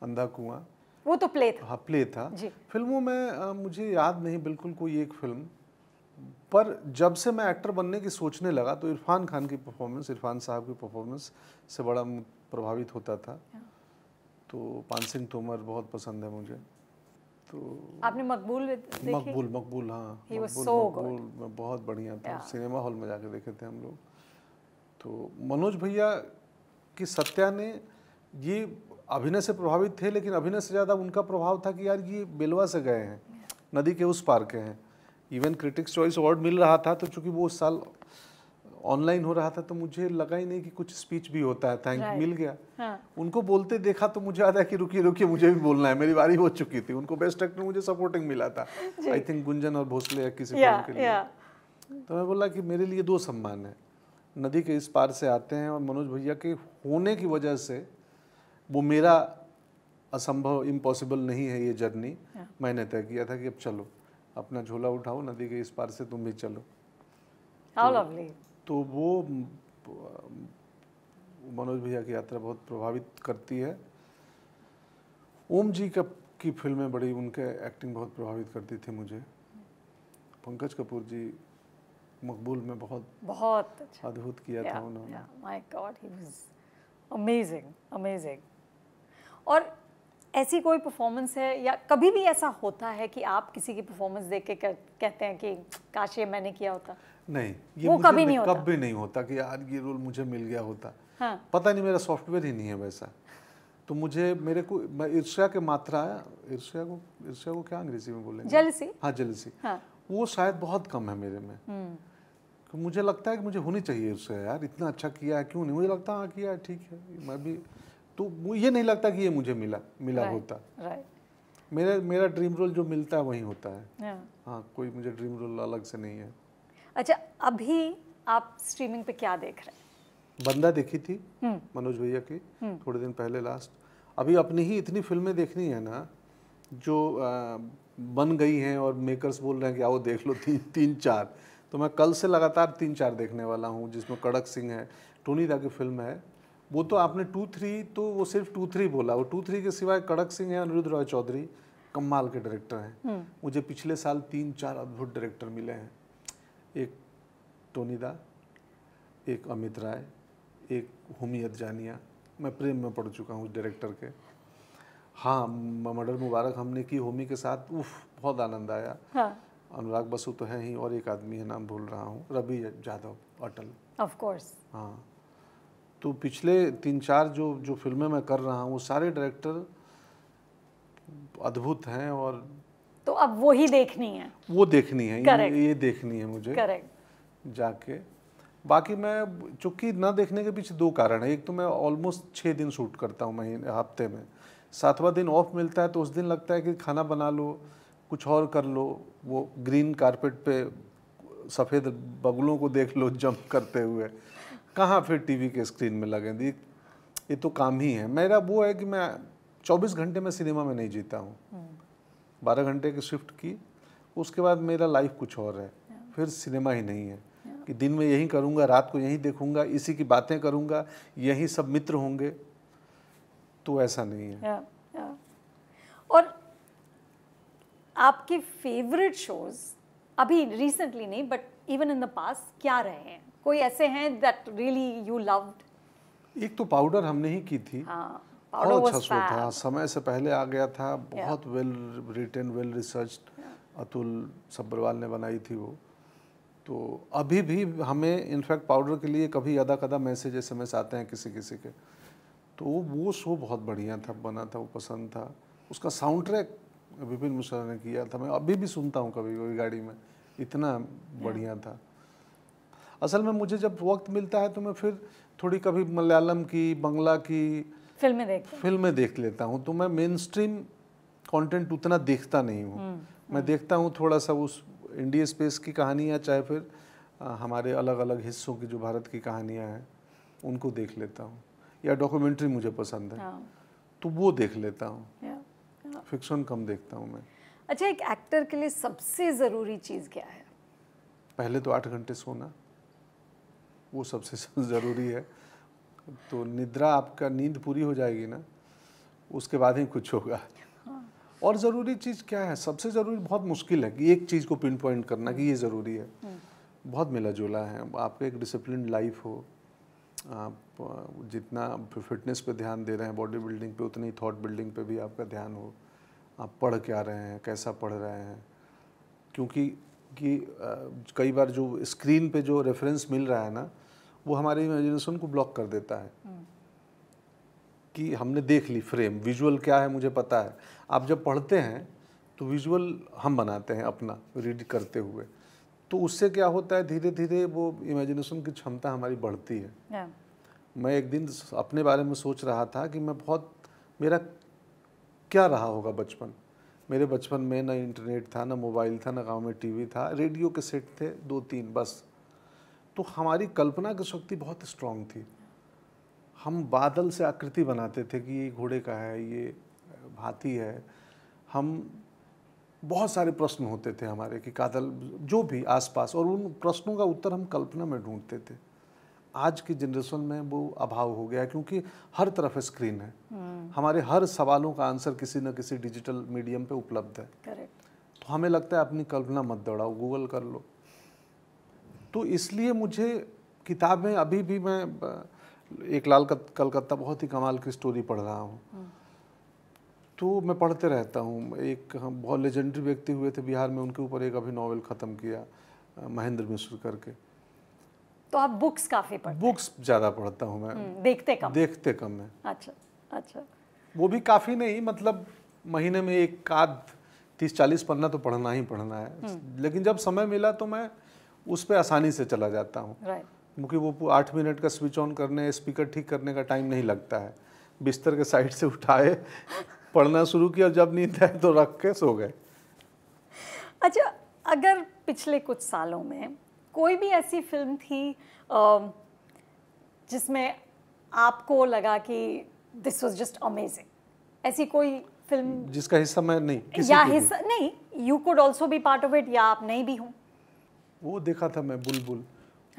अंधा कुआं वो तो प्ले था हाँ प्ले था फिल्मों में आ, मुझे याद नहीं बिल्कुल कोई एक फिल्म पर जब से मैं एक्टर बनने की सोचने लगा तो इरफान खान की परफॉर्मेंस इरफान साहब की परफॉर्मेंस से बड़ा प्रभावित होता था हाँ। तो पान सिंह तोमर बहुत पसंद है मुझे तो आपने मकबूल देखी मकबूल मकबूल हाँ मकबूल, so बहुत बढ़िया था yeah. सिनेमा हॉल में जाके देखे थे हम लोग तो मनोज भैया की सत्या ने ये अभिनय से प्रभावित थे लेकिन अभिनय से ज़्यादा उनका प्रभाव था कि यार ये बेलवा से गए हैं नदी के उस पार के हैं इवन क्रिटिक्स चॉइस अवार्ड मिल रहा था तो चूंकि वो उस साल ऑनलाइन हो रहा था तो मुझे लगा ही नहीं कि कुछ स्पीच भी होता है थैंक right. मिल गया हाँ. उनको बोलते देखा तो मुझे आता है कि रुकिए रुकिए मुझे भी बोलना है मेरी बारी हो चुकी थी उनको बेस्ट एक्टर मुझे सपोर्टिंग मिला था आई थिंक गुंजन और भोसले या किसी या, के लिए या. तो मैं बोला कि मेरे लिए दो सम्मान है नदी के इस पार से आते हैं और मनोज भैया के होने की वजह से वो मेरा असंभव इम्पॉसिबल नहीं है ये जर्नी मैंने तय किया था कि अब चलो अपना झोला उठाओ नदी के इस पार से तुम भी चलो How तो lovely. तो वो मनोज भैया की यात्रा बहुत प्रभावित करती है ओम जी का की फिल्में बड़ी उनके एक्टिंग बहुत प्रभावित करती थी मुझे पंकज कपूर जी मकबूल में बहुत बहुत अच्छा। अद्भुत किया yeah, था उन्होंने my god he was amazing amazing और ऐसी कोई परफॉर्मेंस है या कभी भी ऐसा होता है कि आप किसी की परफॉर्मेंस देख के कहते हैं कि काश ये मैंने किया होता नहीं ये वो कभी नहीं होता कभी नहीं होता कि यार ये रोल मुझे मिल गया होता हाँ। पता नहीं मेरा सॉफ्टवेयर ही नहीं है वैसा तो मुझे मेरे को मैं ईर्ष्या के मात्रा ईर्ष्या को ईर्ष्या को क्या अंग्रेजी में बोलेंगे जलसी हाँ जलसी हाँ। वो शायद बहुत कम है मेरे में हम्म। तो मुझे लगता है कि मुझे होनी चाहिए उससे यार इतना अच्छा किया है क्यों नहीं मुझे लगता हाँ किया ठीक है मैं भी तो ये नहीं लगता कि ये मुझे मिला मिला right, होता right. मेरा मेरा ड्रीम रोल जो मिलता है वही होता है yeah. हाँ।, हाँ कोई मुझे ड्रीम रोल अलग से नहीं है अच्छा अभी आप स्ट्रीमिंग पे क्या देख रहे हैं बंदा देखी थी हम्म। मनोज भैया की हम्म। थोड़े दिन पहले लास्ट अभी अपनी ही इतनी फिल्में देखनी है ना जो आ, बन गई हैं और मेकर्स बोल रहे हैं कि आओ देख लो तीन तीन चार तो मैं कल से लगातार तीन चार देखने वाला हूँ जिसमें कड़क सिंह है टोनी दा की फिल्म है वो तो आपने टू थ्री तो वो सिर्फ टू थ्री बोला वो टू थ्री के सिवाय कड़क सिंह है अनिरुद्ध रॉय चौधरी कमाल के डायरेक्टर हैं हम्म। मुझे पिछले साल तीन चार अद्भुत डायरेक्टर मिले हैं एक टोनीदा एक अमित राय एक होमी अदजानिया मैं प्रेम में पढ़ चुका हूँ उस डायरेक्टर के हाँ मर्डर मुबारक हमने की होमी के साथ उफ बहुत आनंद आया हाँ। अनुराग बसु तो है ही और एक आदमी है नाम भूल रहा हूँ रवि जाधव अटल ऑफ कोर्स हाँ तो पिछले तीन चार जो जो फिल्में मैं कर रहा हूँ वो सारे डायरेक्टर अद्भुत हैं और तो अब वो ही देखनी है वो देखनी है ये, ये देखनी है मुझे करेक्ट जाके बाकी मैं चूंकि ना देखने के पीछे दो कारण है एक तो मैं ऑलमोस्ट छः दिन शूट करता हूँ महीने हफ्ते में सातवां दिन ऑफ मिलता है तो उस दिन लगता है कि खाना बना लो कुछ और कर लो वो ग्रीन कारपेट पे सफ़ेद बगलों को देख लो जंप करते हुए कहाँ फिर टीवी के स्क्रीन में लगे दी ये तो काम ही है मेरा वो है कि मैं 24 घंटे में सिनेमा में नहीं जीता हूँ हम्म। बारह घंटे की शिफ्ट की उसके बाद मेरा लाइफ कुछ और है फिर सिनेमा ही नहीं है कि दिन में यही करूँगा रात को यही देखूँगा इसी की बातें करूँगा यही सब मित्र होंगे तो ऐसा नहीं है या, या। और आपके फेवरेट शोज अभी रिसेंटली नहीं but even in the past क्या रहे हैं कोई ऐसे हैं दैट रियली यू लव्ड एक तो पाउडर हमने ही की थी हाँ बहुत अच्छा शो था समय से पहले आ गया था बहुत well written well research Atul Sabharwal ने बनाई थी वो तो अभी भी हमें इनफैक्ट पाउडर के लिए कभी अदा कदा मैसेज एस एम आते हैं किसी किसी के तो वो शो बहुत बढ़िया था बना था वो पसंद था उसका साउंड ट्रैक विपिन मिश्रा ने किया था मैं अभी भी सुनता हूँ कभी कभी गाड़ी में इतना बढ़िया था असल में मुझे जब वक्त मिलता है तो मैं फिर थोड़ी कभी मलयालम की बंगला की फिल्में देख फिल्में देख लेता हूँ तो मैं मेन स्ट्रीम कॉन्टेंट उतना देखता नहीं हूँ हम्म, मैं हम्म। देखता हूँ थोड़ा सा उस इंडिया स्पेस की कहानियाँ चाहे फिर हमारे अलग अलग हिस्सों की जो भारत की कहानियाँ हैं उनको देख लेता हूँ या डॉक्यूमेंट्री मुझे पसंद है हाँ। तो वो देख लेता हूँ फिक्शन कम देखता हूँ मैं अच्छा एक एक्टर के लिए सबसे ज़रूरी चीज़ क्या है पहले तो आठ घंटे सोना वो सबसे ज़रूरी है तो निद्रा आपका नींद पूरी हो जाएगी ना उसके बाद ही कुछ होगा हाँ। और ज़रूरी चीज़ क्या है सबसे ज़रूरी बहुत मुश्किल है कि एक चीज़ को पिन पॉइंट करना कि ये ज़रूरी है हम्म। बहुत मिला जुला है आपका एक डिसिप्लिन लाइफ हो आप जितना फिटनेस पे ध्यान दे रहे हैं बॉडी बिल्डिंग पे उतनी थॉट बिल्डिंग पे भी आपका ध्यान हो आप पढ़ क्या रहे हैं कैसा पढ़ रहे हैं क्योंकि कि कई बार जो स्क्रीन पे जो रेफरेंस मिल रहा है ना वो हमारे इमेजिनेशन को ब्लॉक कर देता है कि हमने देख ली फ्रेम विजुअल क्या है मुझे पता है आप जब पढ़ते हैं तो विजुअल हम बनाते हैं अपना रीड करते हुए तो उससे क्या होता है धीरे धीरे वो इमेजिनेशन की क्षमता हमारी बढ़ती है मैं एक दिन अपने बारे में सोच रहा था कि मैं बहुत मेरा क्या रहा होगा बचपन मेरे बचपन में ना इंटरनेट था ना मोबाइल था ना गांव में टीवी था रेडियो के सेट थे दो तीन बस तो हमारी कल्पना की शक्ति बहुत स्ट्रांग थी हम बादल से आकृति बनाते थे कि ये घोड़े का है ये हाथी है हम बहुत सारे प्रश्न होते थे हमारे कि कादल जो भी आसपास और उन प्रश्नों का उत्तर हम कल्पना में ढूंढते थे आज की जनरेशन में वो अभाव हो गया क्योंकि हर तरफ स्क्रीन है हम्म। हमारे हर सवालों का आंसर किसी न किसी डिजिटल मीडियम पे उपलब्ध है करेक्ट तो हमें लगता है अपनी कल्पना मत दौड़ाओ गूगल कर लो तो इसलिए मुझे किताबें अभी भी मैं एक लाल कलकत्ता बहुत ही कमाल की स्टोरी पढ़ रहा हूँ हम्म। तो मैं पढ़ते रहता हूँ एक हम बहुत लेजेंडरी व्यक्ति हुए थे बिहार में उनके ऊपर एक अभी नॉवेल ख़त्म किया महेंद्र मिश्र करके तो आप बुक्स काफ़ी पढ़ते बुक्स ज़्यादा पढ़ता हूँ मैं हम्म, देखते कम देखते कम है अच्छा अच्छा वो भी काफ़ी नहीं मतलब महीने में एक आध तीस चालीस पन्ना तो पढ़ना ही पढ़ना है हम्म। लेकिन जब समय मिला तो मैं उस पर आसानी से चला जाता हूँ क्योंकि वो आठ मिनट का स्विच ऑन करने स्पीकर ठीक करने का टाइम नहीं लगता है बिस्तर के साइड से उठाए पढ़ना शुरू किया जब नींद आए तो रख के सो गए अच्छा अगर पिछले कुछ सालों में कोई भी ऐसी फिल्म थी जिसमें आपको लगा कि दिस वॉज जस्ट अमेजिंग ऐसी कोई फिल्म जिसका हिस्सा मैं नहीं या हिस्सा नहीं you could also be part of it या आप नहीं भी हूँ वो देखा था मैं बुलबुल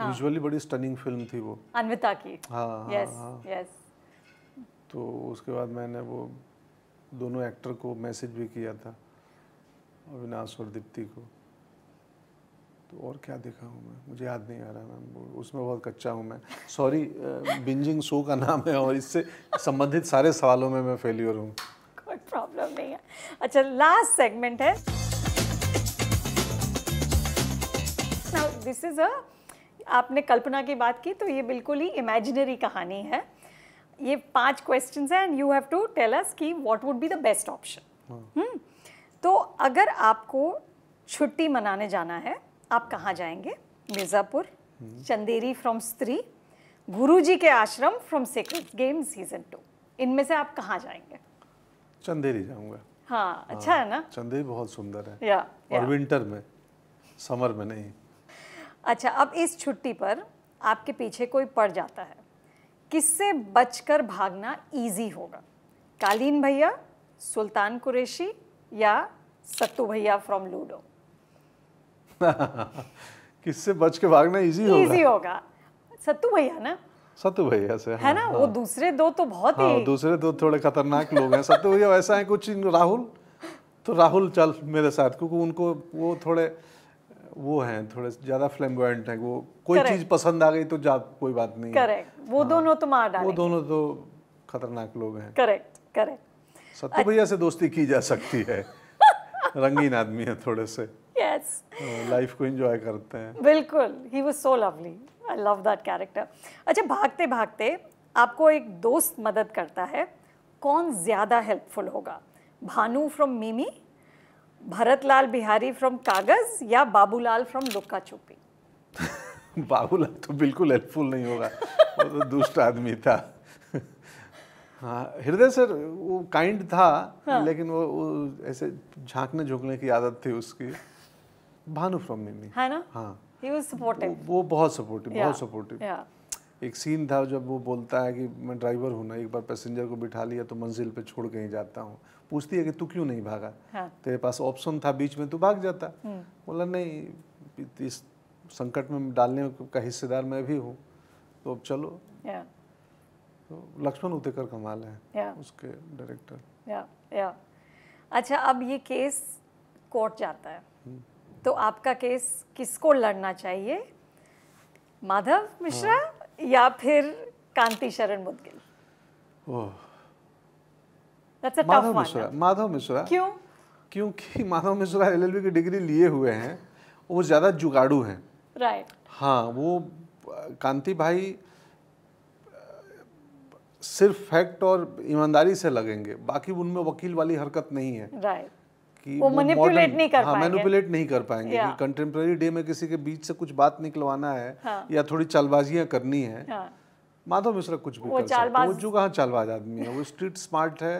यूजुअली हाँ. बड़ी स्टनिंग फिल्म थी वो अनविता की हाँ यस हाँ, yes, हाँ, तो उसके बाद मैंने वो दोनों एक्टर को मैसेज भी किया था अविनाश और दीप्ति को तो और क्या देखा हूँ मैं मुझे याद नहीं आ रहा मैम उसमें बहुत कच्चा हूँ मैं सॉरी बिंजिंग शो का नाम है और इससे संबंधित सारे सवालों में मैं फेलियर हूँ कोई प्रॉब्लम नहीं है अच्छा लास्ट सेगमेंट है दिस इज़ अ आपने कल्पना की बात की तो ये बिल्कुल ही इमेजिनरी कहानी है ये पांच क्वेश्चन है and you have to tell us कि what would be the best option तो अगर आपको छुट्टी मनाने जाना है आप कहाँ जाएंगे मिर्ज़ापुर hmm. चंदेरी फ्रॉम स्त्री गुरुजी के आश्रम from sacred game season two इनमें से आप कहाँ जाएंगे चंदेरी जाऊंगा हाँ, हाँ अच्छा हाँ, है ना चंदेरी बहुत सुंदर है या, और या. विंटर में समर में नहीं अच्छा अब इस छुट्टी पर आपके पीछे कोई पड़ जाता है किससे बचकर भागना इजी होगा कालीन भैया सुल्तान कुरेशी या सत्तू भैया फ्रॉम लूडो किससे बच के भागना इजी होगा इजी होगा सत्तू भैया ना सत्तू भैया से है हाँ, ना हाँ, वो दूसरे दो तो बहुत हाँ, ही दूसरे दो थोड़े खतरनाक लोग हैं सत्तू भैया वैसा है कुछ राहुल तो राहुल चल मेरे साथ क्योंकि उनको वो थोड़े वो हैं थोड़े ज़्यादा फ्लैम हैं वो कोई चीज़ पसंद आ गई तो जा कोई बात नहीं करेक्ट वो हाँ, दोनों तो मार डालेंगे वो दोनों तो खतरनाक लोग हैं करेक्ट करेक्ट सत्य भैया से दोस्ती की जा सकती है रंगीन आदमी है थोड़े से यस लाइफ हाँ, को एंजॉय करते हैं बिल्कुल he was so lovely I love that character अच्छा भागते भागते आपको एक दोस्त मदद करता है कौन ज़्यादा हेल्पफुल होगा भानु फ्रॉम मिमी भरतलाल बिहारी फ्रॉम कागज या बाबूलाल फ्रॉम लुक्का छुपी बाबूलाल तो बिल्कुल हेल्पफुल नहीं होगा वो तो दुष्ट आदमी था हाँ हृदय सर वो काइंड था हाँ. लेकिन वो, वो ऐसे झांकने झोंकने की आदत थी उसकी भानु फ्रॉम मिमी है ना हाँ He was supportive. वो, वो बहुत सपोर्टिव yeah. बहुत सपोर्टिव yeah. एक सीन था जब वो बोलता है कि मैं ड्राइवर हूँ ना एक बार पैसेंजर को बिठा लिया तो मंजिल पे छोड़ के ही जाता हूँ पूछती है कि तू क्यों नहीं भागा हाँ। तेरे पास ऑप्शन था बीच में तू भाग जाता हम्म। बोला नहीं इस संकट में डालने का हिस्सेदार मैं भी हूँ तो अब चलो तो लक्ष्मण उतेकर कमाल है उसके डायरेक्टर अच्छा अब ये केस कोर्ट जाता है हम्म। तो आपका केस किसको लड़ना चाहिए माधव मिश्रा हाँ। या फिर कांति शरण मुदगिल ओह That's a माधव मिश्रा माधव मिश्रा क्यों क्योंकि माधव मिश्रा एल की डिग्री लिए हुए हैं वो ज़्यादा जुगाड़ू हैं राइट right. हाँ वो कांति भाई सिर्फ फैक्ट और ईमानदारी से लगेंगे बाकी उनमें वकील वाली हरकत नहीं है राइट right. कि वो वो मैनिपुलेट नहीं कर हाँ, पाएंगे मैनिपुलेट नहीं कर पाएंगे कि कंटेम्प्रेरी डे में किसी के बीच से कुछ बात निकलवाना है हाँ. या थोड़ी चालबाजियां करनी है हाँ. माधव मिश्रा कुछ भी वो कर वो जो कहाँ चालबाज आदमी है वो स्ट्रीट स्मार्ट है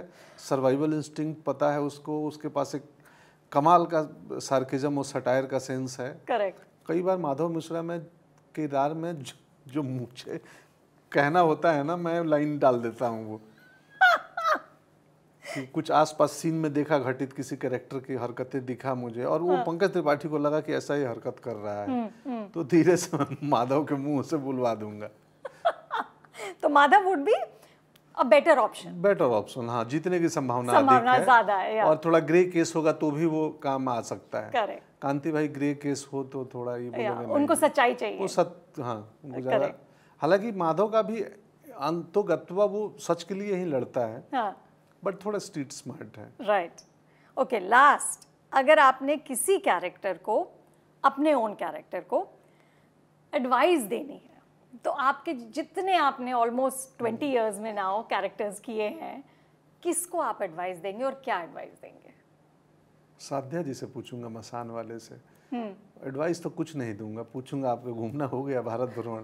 सर्वाइवल इंस्टिंग पता है उसको उसके पास एक कमाल का सार्किजम और सटायर का सेंस है करेक्ट कई बार माधव मिश्रा में किरदार में जो, जो मुझे कहना होता है ना मैं लाइन डाल देता हूँ वो कि कुछ आसपास सीन में देखा घटित किसी कैरेक्टर की हरकतें दिखा मुझे और वो हाँ। पंकज त्रिपाठी को लगा कि ऐसा ही हरकत कर रहा है हुँ, हम्म, हुँ। हम्म। तो धीरे से माधव के मुंह से बुलवा दूंगा तो Madhav would be a better option better option हाँ जीतने की संभावना संभावना ज्यादा है, और थोड़ा ग्रे केस होगा तो भी वो काम आ सकता है करेक्ट कांति भाई ग्रे केस हो तो थोड़ा ये उनको सच्चाई चाहिए वो सत हाँ हालांकि माधव का भी अंतोगत्वा वो सच के लिए ही लड़ता है हाँ. बट थोड़ा स्ट्रीट स्मार्ट है राइट ओके लास्ट अगर आपने किसी कैरेक्टर को अपने ओन कैरेक्टर को एडवाइस देनी है तो आपके जितने आपने ऑलमोस्ट ट्वेंटी ईयर्स में नाउ कैरेक्टर्स किए हैं किसको आप एडवाइस देंगे और क्या एडवाइस देंगे साध्या जी से पूछूंगा मसान वाले से एडवाइस हम्म। तो कुछ नहीं दूंगा पूछूंगा आपको घूमना हो गया भारत भ्रमण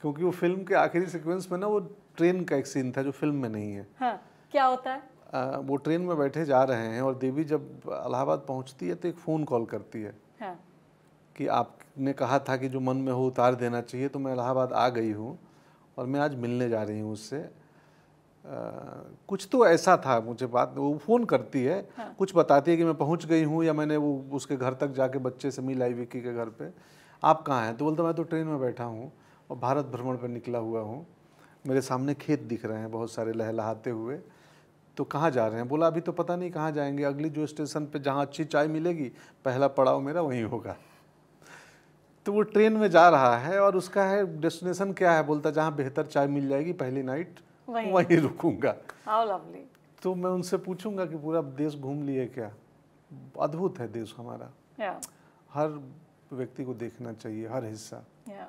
क्योंकि वो फिल्म के आखिरी सीक्वेंस में ना वो ट्रेन का एक सीन था जो फिल्म में नहीं है हाँ, क्या होता है आ, वो ट्रेन में बैठे जा रहे हैं और देवी जब इलाहाबाद पहुंचती है तो एक फ़ोन कॉल करती है हाँ. कि आपने कहा था कि जो मन में हो उतार देना चाहिए तो मैं इलाहाबाद आ गई हूँ और मैं आज मिलने जा रही हूँ उससे कुछ तो ऐसा था मुझे बात वो फ़ोन करती है हाँ। कुछ बताती है कि मैं पहुँच गई हूँ या मैंने वो उसके घर तक जाके बच्चे से मिलाई विक्की के घर पे आप कहाँ हैं तो बोलते मैं तो ट्रेन में बैठा हूँ और भारत भ्रमण पर निकला हुआ हूँ मेरे सामने खेत दिख रहे हैं बहुत सारे लहलहाते हुए तो कहाँ जा रहे हैं बोला अभी तो पता नहीं कहाँ जाएंगे अगली जो स्टेशन पे जहाँ अच्छी चाय मिलेगी पहला पड़ाव मेरा वहीं होगा तो वो ट्रेन में जा रहा है और उसका है डेस्टिनेशन क्या है बोलता जहाँ बेहतर चाय मिल जाएगी पहली नाइट वहीं, रुकूंगा तो मैं उनसे पूछूंगा कि पूरा देश घूम लिए क्या अद्भुत है देश हमारा yeah. हर व्यक्ति को देखना चाहिए हर हिस्सा yeah.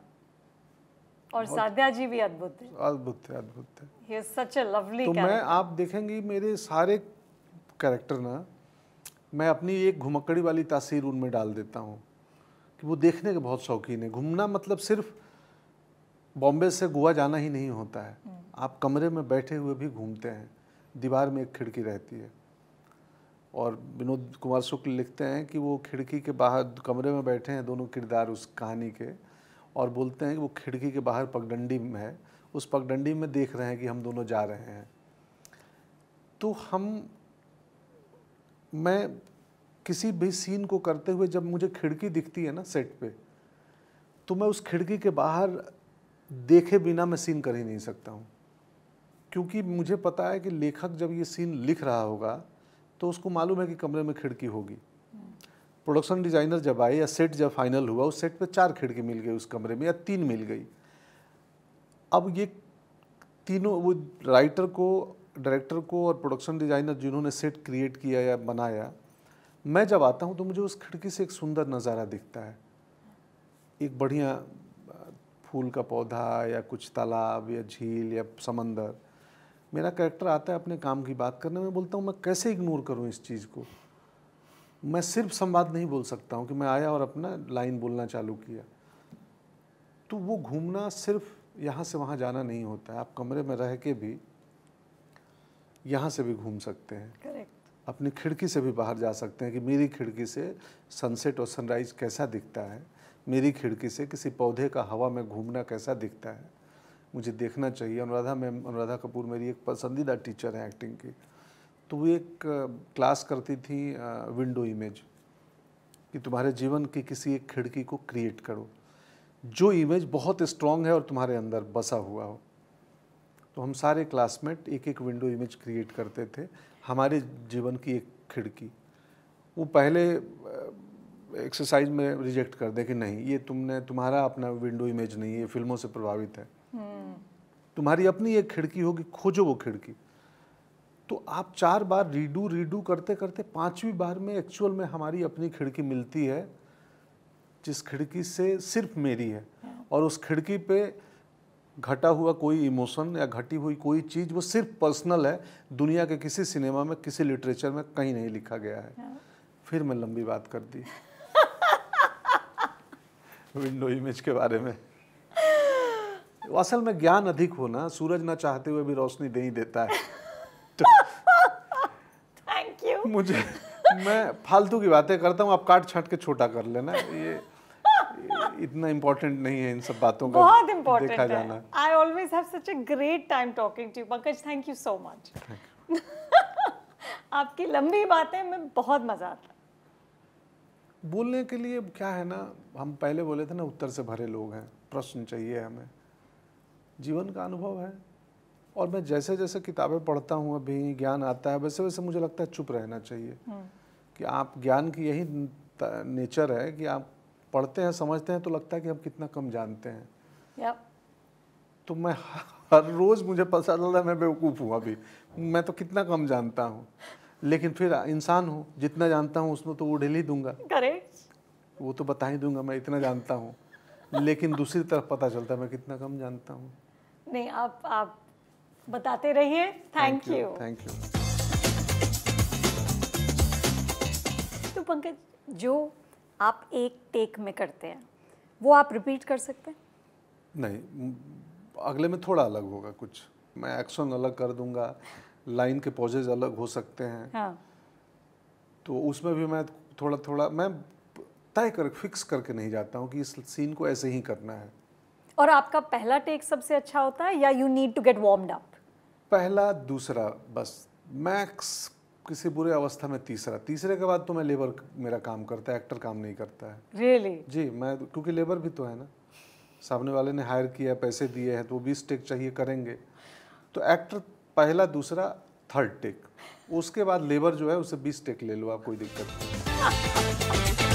और साध्या जी भी अद्भुत है अद्भुत है अद्भुत है सच अ लवली तो मैं आप देखेंगे मेरे सारे कैरेक्टर ना मैं अपनी एक घुमक्कड़ी वाली तासीर उनमें डाल देता हूँ कि वो देखने के बहुत शौकीन है घूमना मतलब सिर्फ बॉम्बे से गोवा जाना ही नहीं होता है हम्म। आप कमरे में बैठे हुए भी घूमते हैं दीवार में एक खिड़की रहती है और विनोद कुमार शुक्ल लिखते हैं कि वो खिड़की के बाहर कमरे में बैठे हैं दोनों किरदार उस कहानी के और बोलते हैं कि वो खिड़की के बाहर पगडंडी में है उस पगडंडी में देख रहे हैं कि हम दोनों जा रहे हैं तो हम मैं किसी भी सीन को करते हुए जब मुझे खिड़की दिखती है ना सेट पे तो मैं उस खिड़की के बाहर देखे बिना मैं सीन कर ही नहीं सकता हूँ क्योंकि मुझे पता है कि लेखक जब ये सीन लिख रहा होगा तो उसको मालूम है कि कमरे में खिड़की होगी प्रोडक्शन डिजाइनर जब आए या सेट जब फाइनल हुआ उस सेट पे चार खिड़की मिल गई उस कमरे में या तीन मिल गई अब ये तीनों वो राइटर को डायरेक्टर को और प्रोडक्शन डिजाइनर जिन्होंने सेट क्रिएट किया या बनाया मैं जब आता हूँ तो मुझे उस खिड़की से एक सुंदर नज़ारा दिखता है एक बढ़िया फूल का पौधा या कुछ तालाब या झील या समंदर मेरा कैरेक्टर आता है अपने काम की बात करने में बोलता हूँ मैं कैसे इग्नोर करूँ इस चीज़ को मैं सिर्फ संवाद नहीं बोल सकता हूँ कि मैं आया और अपना लाइन बोलना चालू किया तो वो घूमना सिर्फ यहाँ से वहाँ जाना नहीं होता है आप कमरे में रह के भी यहाँ से भी घूम सकते हैं करेक्ट अपनी खिड़की से भी बाहर जा सकते हैं कि मेरी खिड़की से सनसेट और सनराइज कैसा दिखता है मेरी खिड़की से किसी पौधे का हवा में घूमना कैसा दिखता है मुझे देखना चाहिए अनुराधा मैम अनुराधा कपूर मेरी एक पसंदीदा टीचर हैं एक्टिंग की तो वो एक क्लास करती थी विंडो इमेज कि तुम्हारे जीवन की किसी एक खिड़की को क्रिएट करो जो इमेज बहुत स्ट्रांग है और तुम्हारे अंदर बसा हुआ हो तो हम सारे क्लासमेट एक एक विंडो इमेज क्रिएट करते थे हमारे जीवन की एक खिड़की वो पहले एक्सरसाइज में रिजेक्ट कर दे कि नहीं ये तुमने तुम्हारा अपना विंडो इमेज नहीं है फिल्मों से प्रभावित है हम्म। तुम्हारी अपनी एक खिड़की होगी खोजो वो खिड़की तो आप चार बार रीडू रीडू करते करते पांचवी बार में एक्चुअल में हमारी अपनी खिड़की मिलती है जिस खिड़की से सिर्फ मेरी है हाँ। और उस खिड़की पे घटा हुआ कोई इमोशन या घटी हुई कोई चीज़ वो सिर्फ पर्सनल है दुनिया के किसी सिनेमा में किसी लिटरेचर में कहीं नहीं लिखा गया है हाँ। फिर मैं लंबी बात कर दी विंडो इमेज के बारे में असल में ज्ञान अधिक होना सूरज ना चाहते हुए भी रोशनी दे ही देता है थैंक तो यू मुझे मैं फालतू की बातें करता हूँ आप काट छाट के छोटा कर लेना ये इतना इम्पोर्टेंट नहीं है इन सब बातों का बहुत इम्पोर्टेंट है I always have such a great time talking to you Pankaj thank you so much आपकी लंबी बातें में बहुत मजा आता बोलने के लिए क्या है ना हम पहले बोले थे ना उत्तर से भरे लोग हैं प्रश्न चाहिए हमें जीवन का अनुभव है और मैं जैसे जैसे किताबें पढ़ता हूँ अभी ज्ञान आता है वैसे वैसे मुझे लगता है चुप रहना चाहिए हम्म। कि आप ज्ञान की यही नेचर है कि आप पढ़ते हैं समझते हैं तो लगता है कि हम कितना कम जानते हैं yep. तो मैं हर रोज़ मुझे पता चल रहा है मैं बेवकूफ़ हूँ अभी मैं तो कितना कम जानता हूँ लेकिन फिर इंसान हूँ जितना जानता हूँ उसमें तो वो ढील ही दूंगा Correct. वो तो बता ही दूंगा मैं इतना जानता हूँ लेकिन दूसरी तरफ पता चलता है मैं कितना कम जानता हूँ नहीं आप आप बताते रहिए थैंक यू थैंक यू तो पंकज जो आप एक टेक में करते हैं वो आप रिपीट कर सकते हैं नहीं अगले में थोड़ा अलग होगा कुछ मैं एक्शन अलग कर दूंगा लाइन के पॉजेज अलग हो सकते हैं हाँ। तो उसमें भी मैं थोड़ा थोड़ा मैं तय कर फिक्स करके नहीं जाता हूँ कि इस सीन को ऐसे ही करना है और आपका पहला टेक सबसे अच्छा होता है या you need to get warm up पहला दूसरा बस मैक्स किसी बुरे अवस्था में तीसरा तीसरे के बाद तो मैं लेबर मेरा काम करता है एक्टर काम नहीं करता है really? जी मैं तो- क्योंकि लेबर भी तो है ना सामने वाले ने हायर किया पैसे दिए हैं तो वो बीस टेक चाहिए करेंगे तो एक्टर पहला दूसरा थर्ड टेक उसके बाद लेबर जो है उसे बीस टेक ले लो आप कोई दिक्कत नहीं